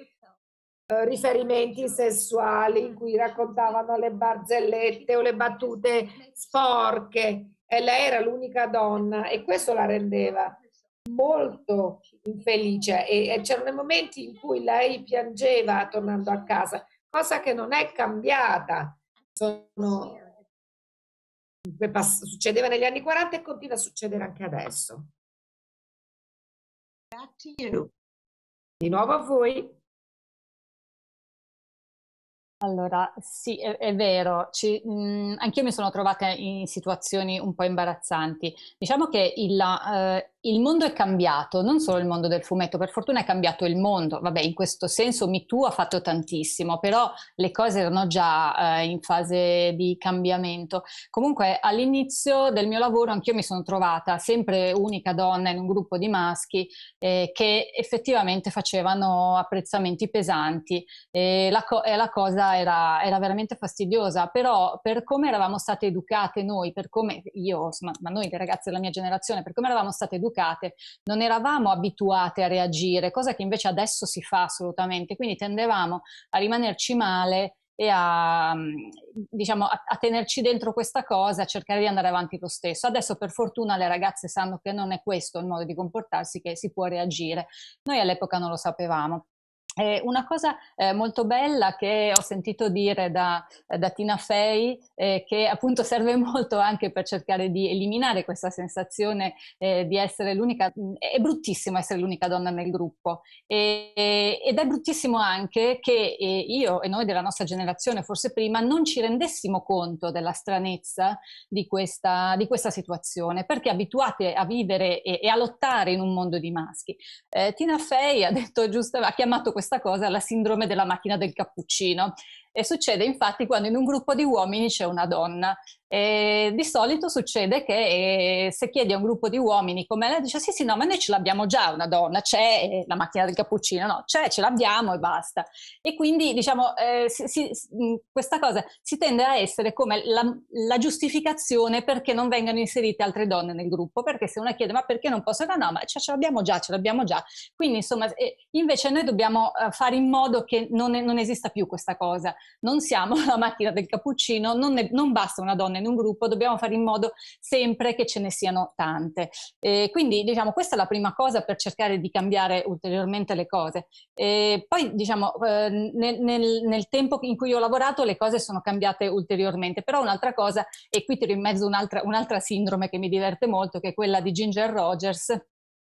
Speaker 4: eh, riferimenti sessuali in mm. cui raccontavano le barzellette o le battute sporche e lei era l'unica donna e questo la rendeva molto infelice e, e c'erano momenti in cui lei piangeva tornando a casa, cosa che non è cambiata. Sono, succedeva negli anni 40 e continua a
Speaker 2: succedere anche adesso. Di
Speaker 4: nuovo a voi.
Speaker 5: Allora, sì, è, è vero, ci, mh, mm, anch'io mi sono trovata in situazioni un po' imbarazzanti. Diciamo che il, eh, il, mondo è cambiato, non solo il mondo del fumetto, per fortuna è cambiato il mondo. Vabbè, in questo senso MeToo ha fatto tantissimo, però le cose erano già eh, in fase di cambiamento. Comunque, all'inizio del mio lavoro anch'io mi sono trovata sempre unica donna in un gruppo di maschi eh, che effettivamente facevano apprezzamenti pesanti. la, co- la cosa era, era, veramente fastidiosa, però per come eravamo state educate noi, per come io, insomma, ma noi le ragazze della mia generazione, per come eravamo state educate, non eravamo abituate a reagire, cosa che invece adesso si fa assolutamente, quindi tendevamo a rimanerci male e a, mm, diciamo, a, a, tenerci dentro questa cosa, a cercare di andare avanti lo stesso. Adesso per fortuna le ragazze sanno che non è questo il modo di comportarsi, che si può reagire. Noi all'epoca non lo sapevamo. Eh, una cosa eh, molto bella che ho sentito dire da, da Tina Fey, eh, che appunto serve molto anche per cercare di eliminare questa sensazione eh, di essere l'unica, è bruttissimo essere l'unica donna nel gruppo e, ed è bruttissimo anche che eh, io e noi della nostra generazione, forse prima, non ci rendessimo conto della stranezza di questa, di questa situazione, perché abituate a vivere e, e, a lottare in un mondo di maschi. Eh, Tina Fey ha detto giusto, ha chiamato questa questa cosa, la sindrome della macchina del cappuccino, e succede infatti quando in un gruppo di uomini c'è una donna. E di solito succede che eh, se chiedi a un gruppo di uomini come lei dice ah, sì sì no ma noi ce l'abbiamo già una donna, c'è eh, la macchina del cappuccino, no c'è, ce l'abbiamo e basta. E quindi diciamo eh, si, si, questa cosa si tende a essere come la, la, giustificazione perché non vengano inserite altre donne nel gruppo, perché se una chiede ma perché non posso, no no ma cioè, ce l'abbiamo già, ce l'abbiamo già. Quindi insomma eh, invece noi dobbiamo eh, fare in modo che non, non esista più questa cosa non siamo la macchina del cappuccino, non, ne, non, basta una donna in un gruppo, dobbiamo fare in modo sempre che ce ne siano tante. Eh, quindi diciamo questa è la prima cosa per cercare di cambiare ulteriormente le cose. Eh, poi diciamo eh, nel, nel, nel, tempo in cui ho lavorato le cose sono cambiate ulteriormente, però un'altra cosa, e qui tiro in mezzo un'altra, un'altra sindrome che mi diverte molto, che è quella di Ginger Rogers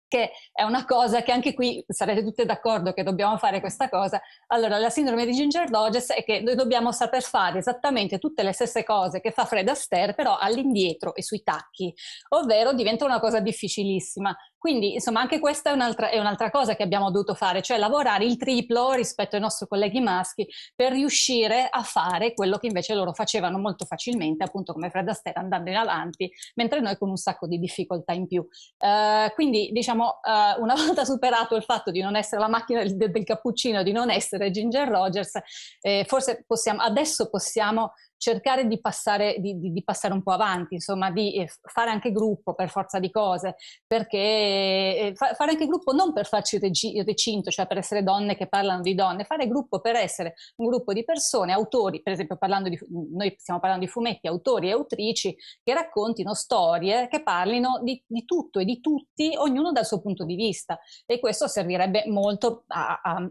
Speaker 5: che è una cosa che anche qui sarete tutte d'accordo che dobbiamo fare questa cosa. Allora, la sindrome di Ginger Rogers è che noi dobbiamo saper fare esattamente tutte le stesse cose che fa Fred Astaire, però all'indietro e sui tacchi, ovvero diventa una cosa difficilissima. Quindi, insomma, anche questa è un'altra, è un'altra, cosa che abbiamo dovuto fare, cioè lavorare il triplo rispetto ai nostri colleghi maschi per riuscire a fare quello che invece loro facevano molto facilmente, appunto come Fred Astaire, andando in avanti, mentre noi con un sacco di difficoltà in più. Uh, quindi, diciamo, uh, una volta superato il fatto di non essere la macchina del, del cappuccino, di non essere Ginger Rogers, eh, forse possiamo, adesso possiamo cercare di passare, di, di, di passare un po' avanti, insomma, di eh, fare anche gruppo per forza di cose, perché eh, fa, fare anche gruppo non per farci recinto, cioè per essere donne che parlano di donne, fare gruppo per essere un gruppo di persone, autori, per esempio parlando di, noi stiamo parlando di fumetti, autori e autrici che raccontino storie, che parlino di, di tutto e di tutti, ognuno dal suo punto di vista. E questo servirebbe molto a, a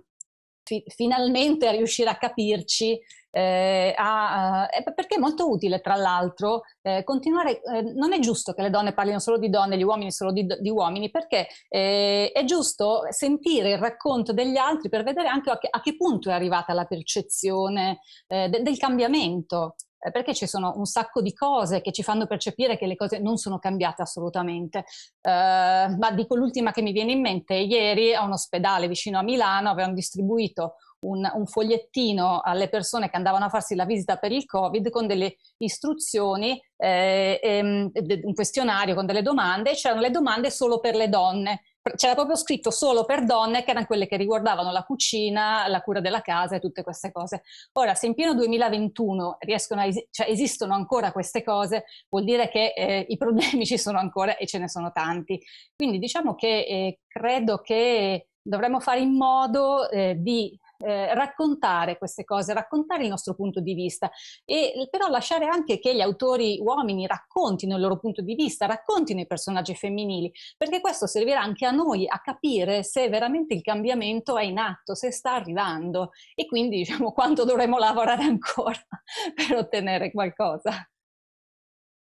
Speaker 5: finalmente a riuscire a capirci eh, a, eh, eh, perché è molto utile tra l'altro eh, continuare, eh, non è giusto che le donne parlino solo di donne, gli uomini solo di, di uomini, perché eh, è giusto sentire il racconto degli altri per vedere anche a che, a che punto è arrivata la percezione de, del cambiamento perché ci sono un sacco di cose che ci fanno percepire che le cose non sono cambiate assolutamente. Eh, ma dico l'ultima che mi viene in mente, ieri a un ospedale vicino a Milano avevano distribuito un, un, fogliettino alle persone che andavano a farsi la visita per il Covid con delle istruzioni, eh, ehm, un questionario con delle domande, e c'erano le domande solo per le donne. C'era proprio scritto solo per donne, che erano quelle che riguardavano la cucina, la cura della casa e tutte queste cose. Ora, se in pieno 2021 esi- cioè, esistono ancora queste cose, vuol dire che eh, i problemi ci sono ancora e ce ne sono tanti. Quindi diciamo che eh, credo che dovremmo fare in modo eh, di eh, raccontare queste cose, raccontare il nostro punto di vista e però lasciare anche che gli autori uomini raccontino il loro punto di vista, raccontino i personaggi femminili, perché questo servirà anche a noi a capire se veramente il cambiamento è in atto, se sta arrivando e quindi diciamo quanto dovremo lavorare ancora per ottenere qualcosa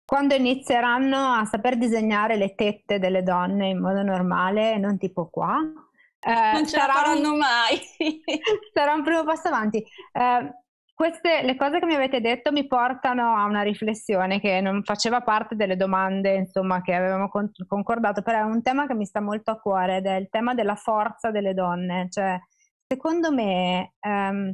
Speaker 3: quando inizieranno a saper disegnare le tette delle donne in modo normale, non tipo qua, eh, non ci saranno mai. sarà un primo passo avanti. Eh, queste, le cose che mi avete detto mi portano a una riflessione che non faceva parte delle domande insomma, che avevamo con- concordato, però è un tema che mi sta molto a cuore ed è il tema della forza delle donne. Cioè, secondo me ehm,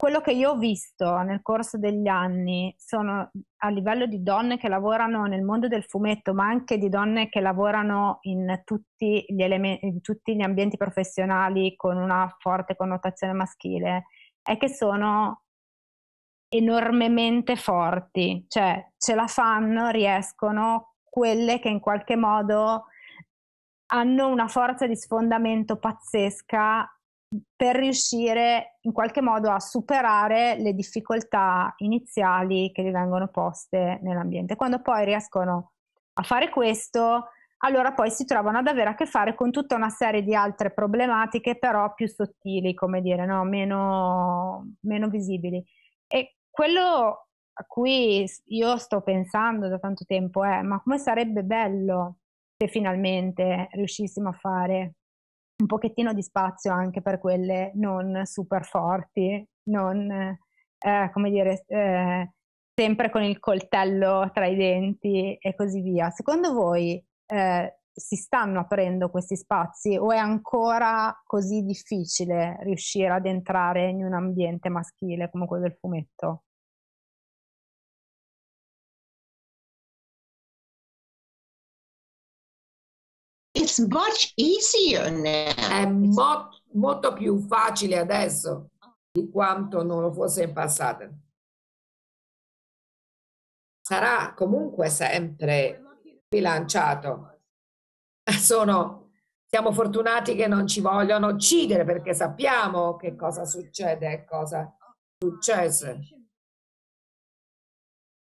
Speaker 3: quello che io ho visto nel corso degli anni sono a livello di donne che lavorano nel mondo del fumetto, ma anche di donne che lavorano in tutti gli, element- in tutti gli ambienti professionali con una forte connotazione maschile, è che sono enormemente forti, cioè ce la fanno, riescono quelle che in qualche modo hanno una forza di sfondamento pazzesca per riuscire in qualche modo a superare le difficoltà iniziali che gli vengono poste nell'ambiente. Quando poi riescono a fare questo, allora poi si trovano ad avere a che fare con tutta una serie di altre problematiche, però più sottili, come dire, no? meno, meno visibili. E quello a cui io sto pensando da tanto tempo è, ma come sarebbe bello se finalmente riuscissimo a fare un pochettino di spazio anche per quelle non super forti, non, eh, eh, come dire, eh, sempre con il coltello tra i denti e così via. Secondo voi eh, si stanno aprendo questi spazi o è ancora così difficile riuscire ad entrare in un ambiente maschile come quello del fumetto?
Speaker 4: it's much easier now. È mo- molto più facile adesso di quanto non lo fosse in passato. Sarà comunque sempre bilanciato. Sono, siamo fortunati che non ci vogliono uccidere perché sappiamo che cosa succede e cosa successe.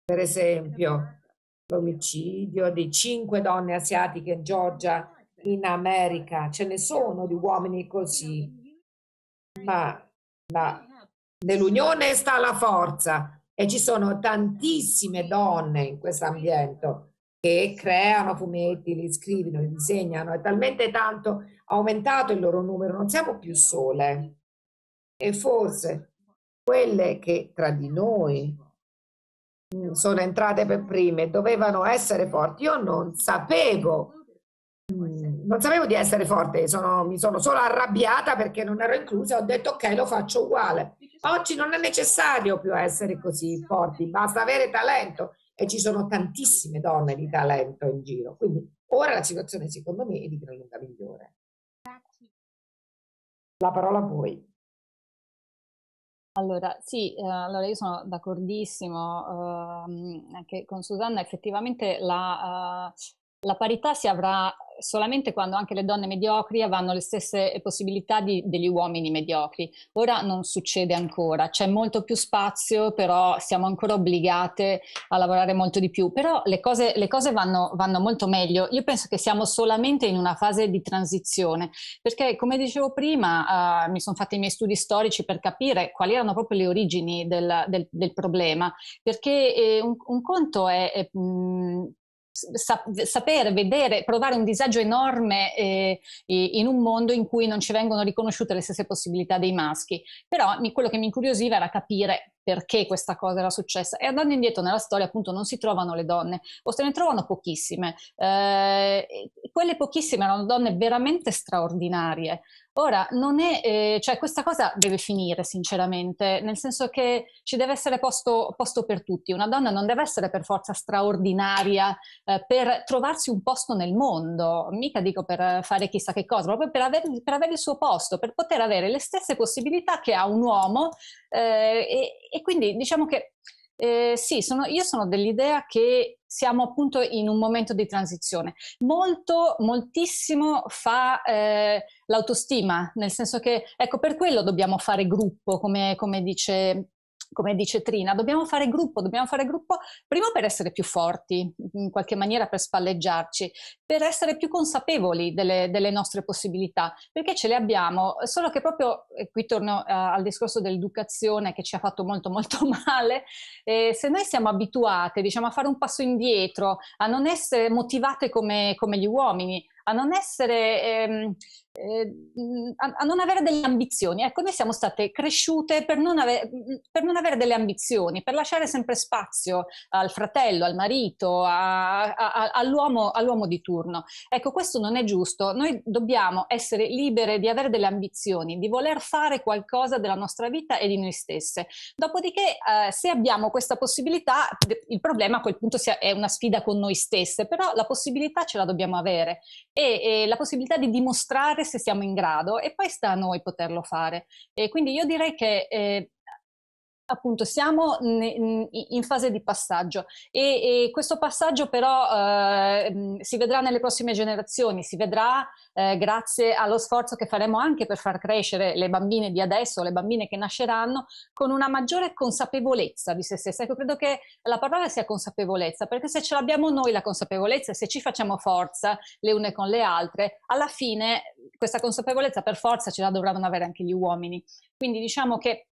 Speaker 4: Per esempio, l'omicidio di cinque donne asiatiche in Georgia in America ce ne sono di uomini così, ma la, nell'unione sta la forza e ci sono tantissime donne in questo ambiente che creano fumetti, li scrivono, li disegnano, è talmente tanto aumentato il loro numero, non siamo più sole. E forse quelle che tra di noi mm, sono entrate per prime dovevano essere forti. Io non sapevo non sapevo di essere forte, sono, mi sono solo arrabbiata perché non ero inclusa e ho detto ok, lo faccio uguale. Oggi non è necessario più essere così forti, basta avere talento e ci sono tantissime donne di talento in giro, quindi ora la situazione secondo me è di gran lunga migliore. La parola a voi.
Speaker 5: Allora, sì, eh, allora io sono d'accordissimo eh, anche con Susanna, effettivamente la, eh, la parità si avrà solamente quando anche le donne mediocri avranno le stesse possibilità di, degli uomini mediocri. Ora non succede ancora, c'è molto più spazio, però siamo ancora obbligate a lavorare molto di più. Però le cose, le cose vanno, vanno, molto meglio. Io penso che siamo solamente in una fase di transizione, perché come dicevo prima, eh, mi sono fatti i miei studi storici per capire quali erano proprio le origini del, del, del problema, perché eh, un, un, conto è, è mh, mm, sapere, vedere, provare un disagio enorme eh, in un mondo in cui non ci vengono riconosciute le stesse possibilità dei maschi. Però mi, quello che mi incuriosiva era capire perché questa cosa era successa e andando indietro nella storia appunto non si trovano le donne o se ne trovano pochissime. Eh, quelle pochissime erano donne veramente straordinarie. Ora, non è, eh, cioè questa cosa deve finire sinceramente, nel senso che ci deve essere posto, posto per tutti, una donna non deve essere per forza straordinaria eh, per trovarsi un posto nel mondo, mica dico per fare chissà che cosa, proprio per avere, per avere il suo posto, per poter avere le stesse possibilità che ha un uomo eh, e, e quindi diciamo che eh, sì, sono, io sono dell'idea che siamo appunto in un momento di transizione. Molto, moltissimo fa eh, l'autostima, nel senso che, ecco, per quello dobbiamo fare gruppo, come, come dice come dice Trina, dobbiamo fare gruppo, dobbiamo fare gruppo prima per essere più forti, in qualche maniera per spalleggiarci, per essere più consapevoli delle, delle nostre possibilità, perché ce le abbiamo, solo che proprio, e qui torno uh, al discorso dell'educazione che ci ha fatto molto molto male, eh, se noi siamo abituate diciamo, a fare un passo indietro, a non essere motivate come, come gli uomini, a non essere... Ehm, eh, a, a, non avere delle ambizioni. Ecco, noi siamo state cresciute per non, ave, per non avere delle ambizioni, per lasciare sempre spazio al fratello, al marito, a, a, all'uomo, all'uomo di turno. Ecco, questo non è giusto. Noi dobbiamo essere libere di avere delle ambizioni, di voler fare qualcosa della nostra vita e di noi stesse. Dopodiché, eh, se abbiamo questa possibilità, il problema a quel punto è una sfida con noi stesse, però la possibilità ce la dobbiamo avere e, e la possibilità di dimostrare se siamo in grado e poi sta a noi poterlo fare. E quindi io direi che eh, appunto siamo in fase di passaggio e, e questo passaggio però eh, mm, si vedrà nelle prossime generazioni, si vedrà eh, grazie allo sforzo che faremo anche per far crescere le bambine di adesso, le bambine che nasceranno, con una maggiore consapevolezza di se stessa. Ecco, credo che la parola sia consapevolezza, perché se ce l'abbiamo noi la consapevolezza, se ci facciamo forza le une con le altre, alla fine questa consapevolezza per forza ce la dovranno avere anche gli uomini. Quindi diciamo che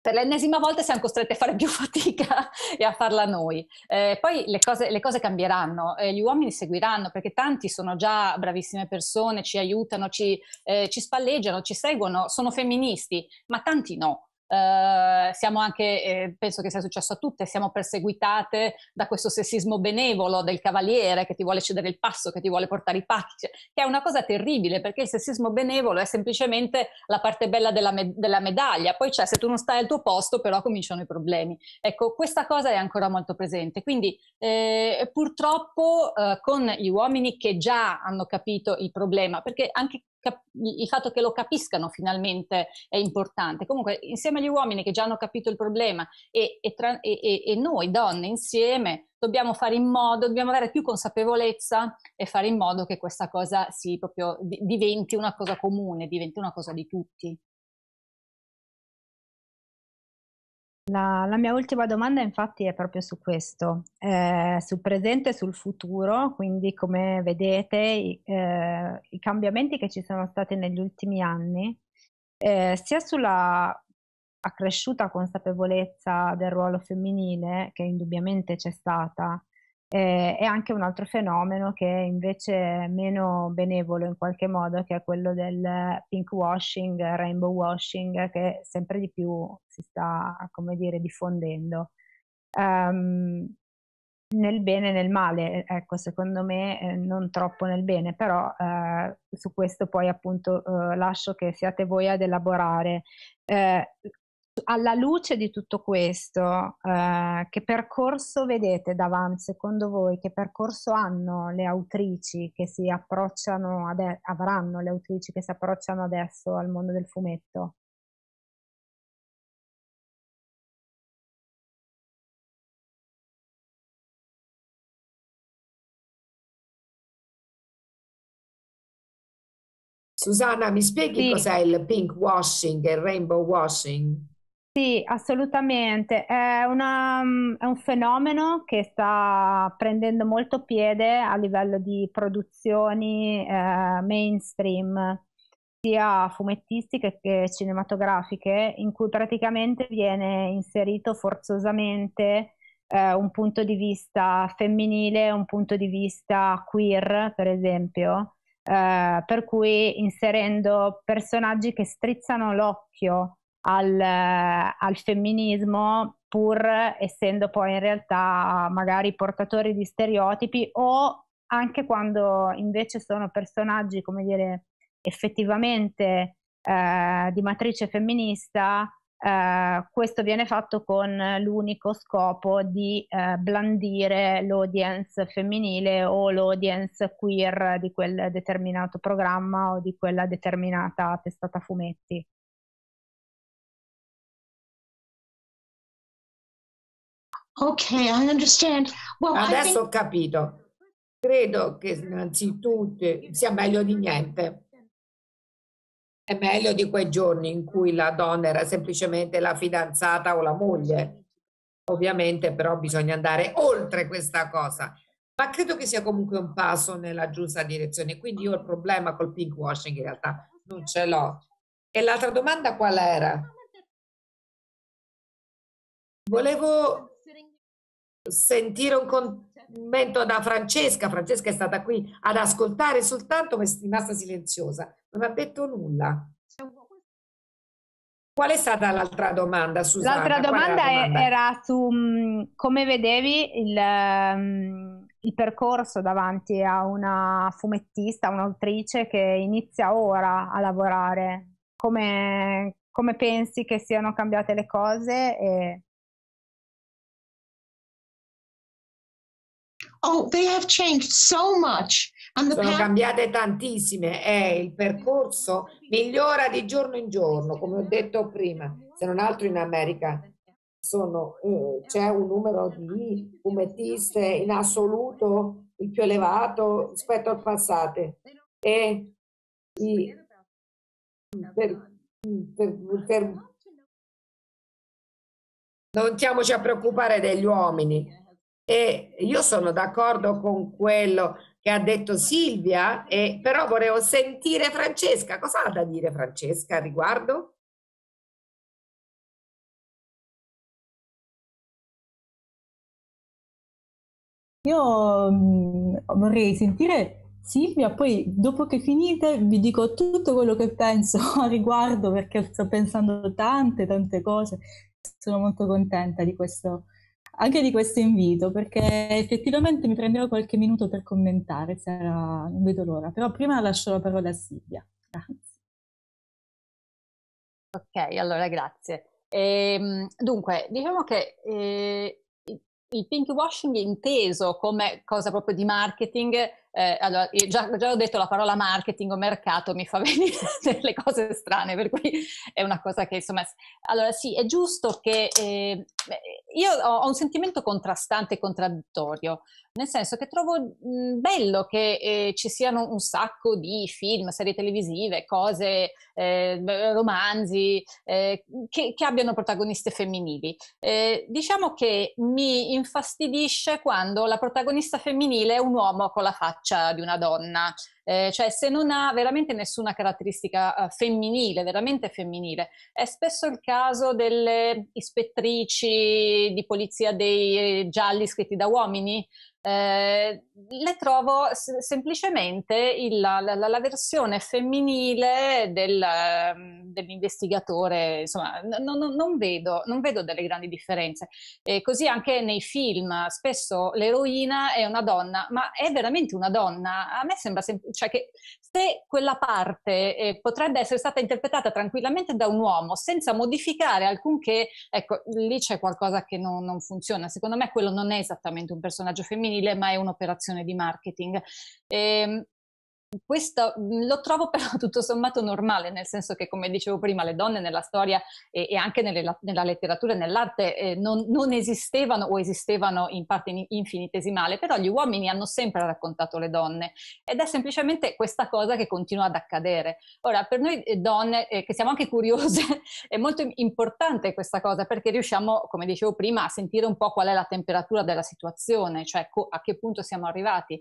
Speaker 5: per l'ennesima volta siamo costretti a fare più fatica e a farla noi. Eh, poi le cose, le cose cambieranno, eh, gli uomini seguiranno perché tanti sono già bravissime persone, ci aiutano, ci, eh, ci spalleggiano, ci seguono, sono femministi, ma tanti no. Eh, siamo anche, eh, penso che sia successo a tutte, siamo perseguitate da questo sessismo benevolo del cavaliere che ti vuole cedere il passo, che ti vuole portare i pacchi, cioè, che è una cosa terribile perché il sessismo benevolo è semplicemente la parte bella della, me- della medaglia, poi c'è se tu non stai al tuo posto però cominciano i problemi. Ecco, questa cosa è ancora molto presente, quindi eh, purtroppo eh, con gli uomini che già hanno capito il problema, perché anche cap- il fatto che lo capiscano finalmente è importante. Comunque, insieme agli uomini che già hanno capito il problema e, e, tra- e, e noi donne insieme dobbiamo fare in modo, dobbiamo avere più consapevolezza e fare in modo che questa cosa si proprio diventi una cosa comune, diventi una cosa di tutti.
Speaker 3: La, la, mia ultima domanda infatti è proprio su questo, eh, sul presente e sul futuro, quindi come vedete i, eh, i cambiamenti che ci sono stati negli ultimi anni, eh, sia sulla accresciuta consapevolezza del ruolo femminile, che indubbiamente c'è stata, eh, e anche un altro fenomeno che è invece meno benevolo in qualche modo, che è quello del pink washing, rainbow washing, che sempre di più si sta, come dire, diffondendo. Um, nel bene e nel male, ecco, secondo me eh, non troppo nel bene, però eh, su questo poi appunto eh, lascio che siate voi ad elaborare. Eh, alla luce di tutto questo, eh, che percorso vedete davanti secondo voi? Che percorso hanno le autrici che si approcciano ade- avranno le autrici che si approcciano adesso al mondo del
Speaker 2: fumetto?
Speaker 4: Susanna, mi spieghi sì. cos'è il pink washing e il rainbow washing?
Speaker 3: Sì, assolutamente. È, una, mm, è, un fenomeno che sta prendendo molto piede a livello di produzioni eh, mainstream, sia fumettistiche che cinematografiche, in cui praticamente viene inserito forzosamente eh, un punto di vista femminile, un punto di vista queer, per esempio, eh, per cui inserendo personaggi che strizzano l'occhio al, al, femminismo pur essendo poi in realtà magari portatori di stereotipi o anche quando invece sono personaggi, come dire, effettivamente eh, di matrice femminista, eh, questo viene fatto con l'unico scopo di eh, blandire l'audience femminile o l'audience queer di quel determinato programma o di quella determinata testata fumetti.
Speaker 4: Ok, I understand. Well, Adesso I ho capito. Credo che innanzitutto sia meglio di niente. È meglio di quei giorni in cui la donna era semplicemente la fidanzata o la moglie. Ovviamente però bisogna andare oltre questa cosa, ma credo che sia comunque un passo nella giusta direzione. Quindi io il problema col pink washing in realtà non ce l'ho. E l'altra domanda qual era? Volevo sentire un commento da Francesca, Francesca è stata qui ad ascoltare soltanto, ma è rimasta silenziosa, non ha detto nulla. Qual è stata l'altra domanda, Susanna? L'altra domanda, domanda, era
Speaker 3: su mh, mm, come vedevi il, mh, mm, il, percorso davanti a una fumettista, un'autrice che inizia ora a lavorare. Come, come pensi che siano cambiate le cose e
Speaker 4: Oh, they have changed so much. And Sono cambiate tantissime e il percorso migliora di giorno in giorno, come ho detto prima, se non altro in America sono, eh, c'è un numero di fumettiste in assoluto il più elevato rispetto al passato e i, per, per, per, non stiamoci a preoccupare degli uomini e io sono d'accordo con quello che ha detto Silvia, eh, però vorrei sentire Francesca. Cosa ha da dire Francesca a riguardo?
Speaker 1: Io mm, vorrei sentire Silvia, poi dopo che finite vi dico tutto quello che penso a riguardo perché sto pensando tante, tante cose. Sono molto contenta di questo, anche di questo invito, perché effettivamente mi prenderò qualche minuto per commentare, sarà... non vedo l'ora, però prima lascio la parola a Silvia. Grazie.
Speaker 5: Ok, allora grazie. E, ehm, dunque, diciamo che eh, il pinkwashing inteso come cosa proprio di marketing, eh, allora, già, già, ho detto la parola marketing o mercato mi fa venire delle cose strane, per cui è una cosa che insomma... Allora sì, è giusto che eh, io ho un sentimento contrastante e contraddittorio, nel senso che trovo bello che eh, ci siano un sacco di film, serie televisive, cose, eh, romanzi eh, che, che, abbiano protagoniste femminili. Eh, diciamo che mi infastidisce quando la protagonista femminile è un uomo con la faccia di una donna eh, cioè se non ha veramente nessuna caratteristica eh, femminile, veramente femminile. È spesso il caso delle ispettrici di polizia dei eh, gialli scritti da uomini, eh, le trovo semplicemente il, la, la, la, versione femminile del, ehm, dell'investigatore, insomma, no, no, non, vedo, non, vedo, delle grandi differenze. E così anche nei film, spesso l'eroina è una donna, ma è veramente una donna? A me sembra sem- cioè che se quella parte eh, potrebbe essere stata interpretata tranquillamente da un uomo senza modificare alcunché, ecco, lì c'è qualcosa che non, non funziona. Secondo me quello non è esattamente un personaggio femminile, ma è un'operazione di marketing. Ehm, questo mm, lo trovo però tutto sommato normale, nel senso che, come dicevo prima, le donne nella storia e, e anche nelle, nella letteratura e nell'arte eh, non, non, esistevano o esistevano in parte in, infinitesimale, però gli uomini hanno sempre raccontato le donne ed è semplicemente questa cosa che continua ad accadere. Ora, per noi eh, donne, eh, che siamo anche curiose, è molto importante questa cosa perché riusciamo, come dicevo prima, a sentire un po' qual è la temperatura della situazione, cioè co- a che punto siamo arrivati.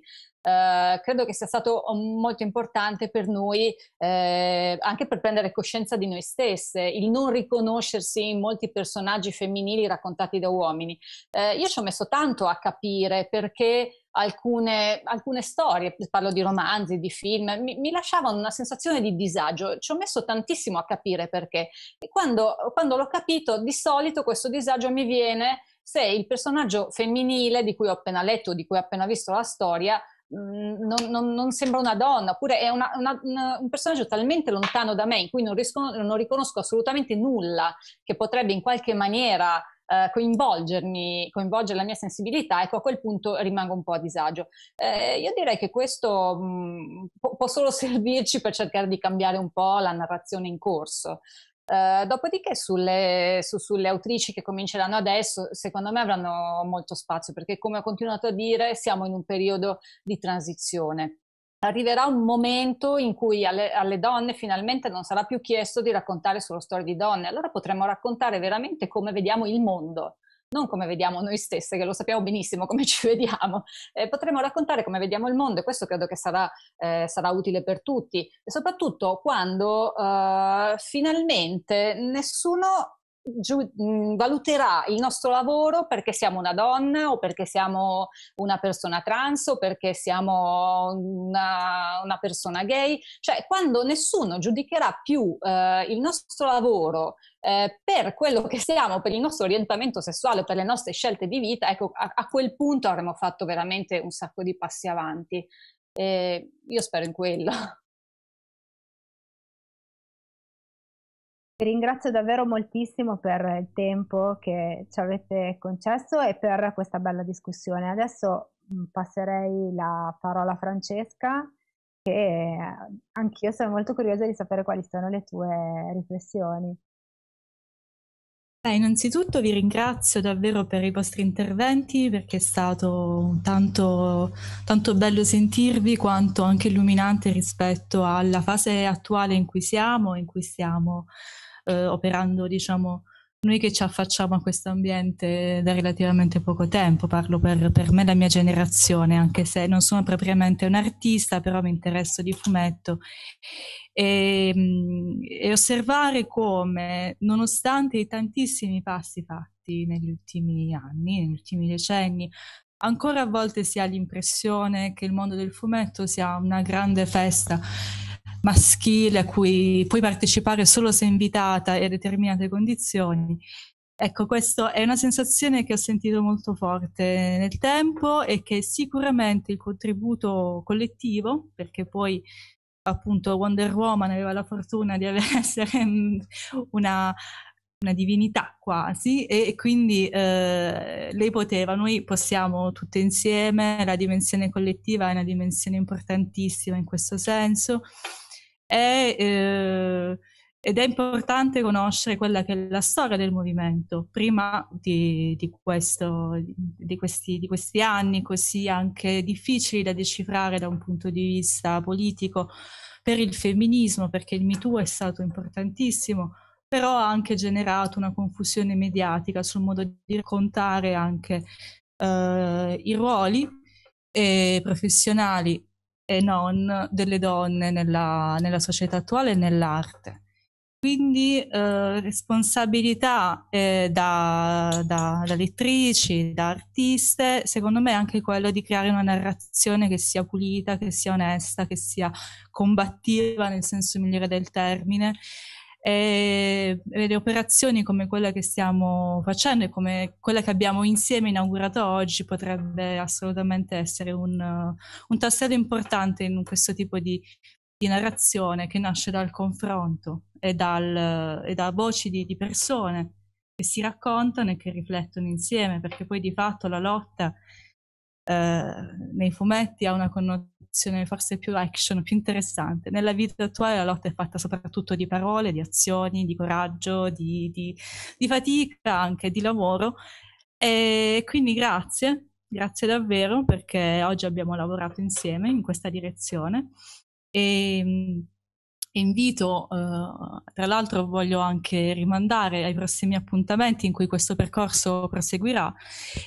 Speaker 5: Eh, credo che sia stato molto importante per noi eh, anche per prendere coscienza di noi stesse, il non riconoscersi in molti personaggi femminili raccontati da uomini. Eh, io ci ho messo tanto a capire perché Alcune, alcune, storie, parlo di romanzi, di film, mi, mi, lasciavano una sensazione di disagio. Ci ho messo tantissimo a capire perché. E quando, quando l'ho capito, di solito questo disagio mi viene se il personaggio femminile di cui ho appena letto, di cui ho appena visto la storia, Mhmm, non, non, non, sembra una donna, oppure è una, una, una, un personaggio talmente lontano da me in cui non, riscono, non riconosco assolutamente nulla che potrebbe in qualche maniera eh, coinvolgermi, coinvolgere la mia sensibilità, ecco a quel punto rimango un po' a disagio. Eh, io direi che questo mh, mhmm, può solo servirci per cercare di cambiare un po' la narrazione in corso. Eh, dopodiché sulle, su, sulle, autrici che cominceranno adesso, secondo me avranno molto spazio perché come ho continuato a dire siamo in un periodo di transizione. Arriverà un momento in cui alle, alle donne finalmente non sarà più chiesto di raccontare solo storie di donne, allora potremo raccontare veramente come vediamo il mondo, non come vediamo noi stesse, che lo sappiamo benissimo come ci vediamo, eh, potremo raccontare come vediamo il mondo e questo credo che sarà, eh, sarà utile per tutti, e soprattutto quando eh, finalmente nessuno giu- mm, valuterà il nostro lavoro perché siamo una donna o perché siamo una persona trans o perché siamo una, una persona gay, cioè quando nessuno giudicherà più eh, il nostro lavoro eh, per quello che siamo, per il nostro orientamento sessuale, per le nostre scelte di vita, ecco, a, a quel punto avremo fatto veramente un sacco di passi avanti. E io spero in quello.
Speaker 3: Vi ringrazio davvero moltissimo per il tempo che ci avete concesso e per questa bella discussione. Adesso mm, passerei la parola a Francesca, che anch'io sono molto curiosa di sapere quali sono le tue riflessioni.
Speaker 1: Beh, innanzitutto vi ringrazio davvero per i vostri interventi perché è stato tanto, tanto, bello sentirvi quanto anche illuminante rispetto alla fase attuale in cui siamo, in cui stiamo eh, operando, diciamo, noi che ci affacciamo a questo ambiente da relativamente poco tempo, parlo per, per, me, la mia generazione, anche se non sono propriamente un artista, però mi interesso di fumetto, e, ehm, e osservare come, nonostante i tantissimi passi fatti negli ultimi anni, negli ultimi decenni, ancora a volte si ha l'impressione che il mondo del fumetto sia una grande festa maschile a cui puoi partecipare solo se invitata e a determinate condizioni. Ecco, questa è una sensazione che ho sentito molto forte nel tempo e che sicuramente il contributo collettivo, perché poi appunto Wonder Woman aveva la fortuna di essere mm, una, una divinità quasi e, quindi eh, lei poteva, noi possiamo tutte insieme, la dimensione collettiva è una dimensione importantissima in questo senso è, eh, ed è importante conoscere quella che è la storia del movimento prima di, di, questo, di, questi, di questi anni così anche difficili da decifrare da un punto di vista politico per il femminismo, perché il MeToo è stato importantissimo però ha anche generato una confusione mediatica sul modo di raccontare anche eh, i ruoli eh, professionali e non delle donne nella, nella società attuale e nell'arte. Quindi eh, responsabilità eh, da, da, da, lettrici, da artiste, secondo me è anche quella di creare una narrazione che sia pulita, che sia onesta, che sia combattiva nel senso migliore del termine e le operazioni come quella che stiamo facendo e come quella che abbiamo insieme inaugurato oggi potrebbe assolutamente essere un, un tassello importante in questo tipo di, di narrazione che nasce dal confronto e, dal, e da voci di, di, persone che si raccontano e che riflettono insieme, perché poi di fatto la lotta eh, nei fumetti ha una connotazione azione forse più action, più interessante. Nella vita attuale la lotta è fatta soprattutto di parole, di azioni, di coraggio, di, di, di fatica, anche di lavoro. E quindi grazie, grazie davvero perché oggi abbiamo lavorato insieme in questa direzione. E, ehm, invito, eh, tra l'altro voglio anche rimandare ai prossimi appuntamenti in cui questo percorso proseguirà,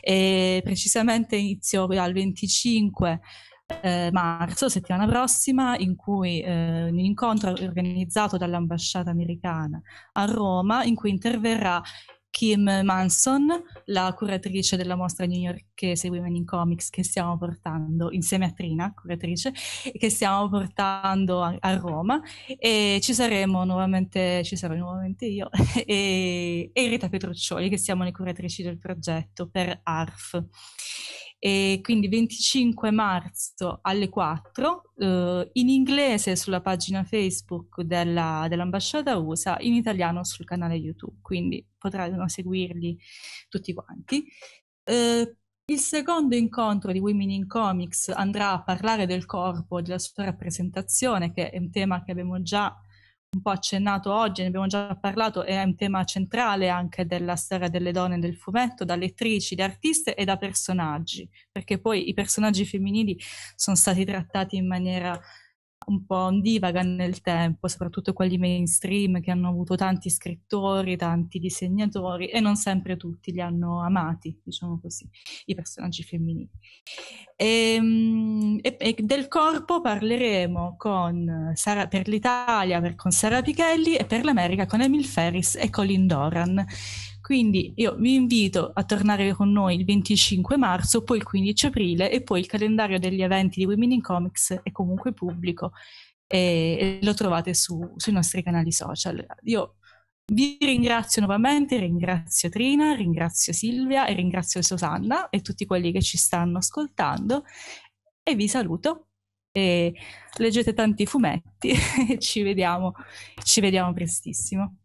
Speaker 1: e precisamente inizio dal 25 eh, marzo, settimana prossima, in cui eh, un incontro organizzato dall'ambasciata americana a Roma, in cui interverrà Kim Manson, la curatrice della mostra new newyorkese Women in Comics che stiamo portando insieme a Trina, curatrice, che stiamo portando a, a Roma e ci saremo nuovamente, ci sarò nuovamente io e, e Rita Petruccioli che siamo le curatrici del progetto per ARF e quindi 25 marzo alle 4 eh, in inglese sulla pagina Facebook della, dell'ambasciata USA, in italiano sul canale YouTube, quindi potranno seguirli tutti quanti. Eh, il secondo incontro di Women in Comics andrà a parlare del corpo e della sua rappresentazione, che è un tema che abbiamo già un po' accennato oggi, ne abbiamo già parlato, è un tema centrale anche della storia delle donne del fumetto, da lettrici, da artiste e da personaggi, perché poi i personaggi femminili sono stati trattati in maniera un po' divaga nel tempo, soprattutto quelli mainstream che hanno avuto tanti scrittori, tanti disegnatori e non sempre tutti li hanno amati, diciamo così, i personaggi femminili. E, ehm, e, e del corpo parleremo con Sara, per l'Italia per, con Sara Pichelli e per l'America con Emil Ferris e Colin Doran. Quindi io vi invito a tornare con noi il 25 marzo, poi il 15 aprile e poi il calendario degli eventi di Women in Comics è comunque pubblico e, lo trovate su, sui nostri canali social. Io vi ringrazio nuovamente, ringrazio Trina, ringrazio Silvia e ringrazio Susanna e tutti quelli che ci stanno ascoltando e vi saluto. E leggete tanti fumetti e ci vediamo, ci vediamo prestissimo.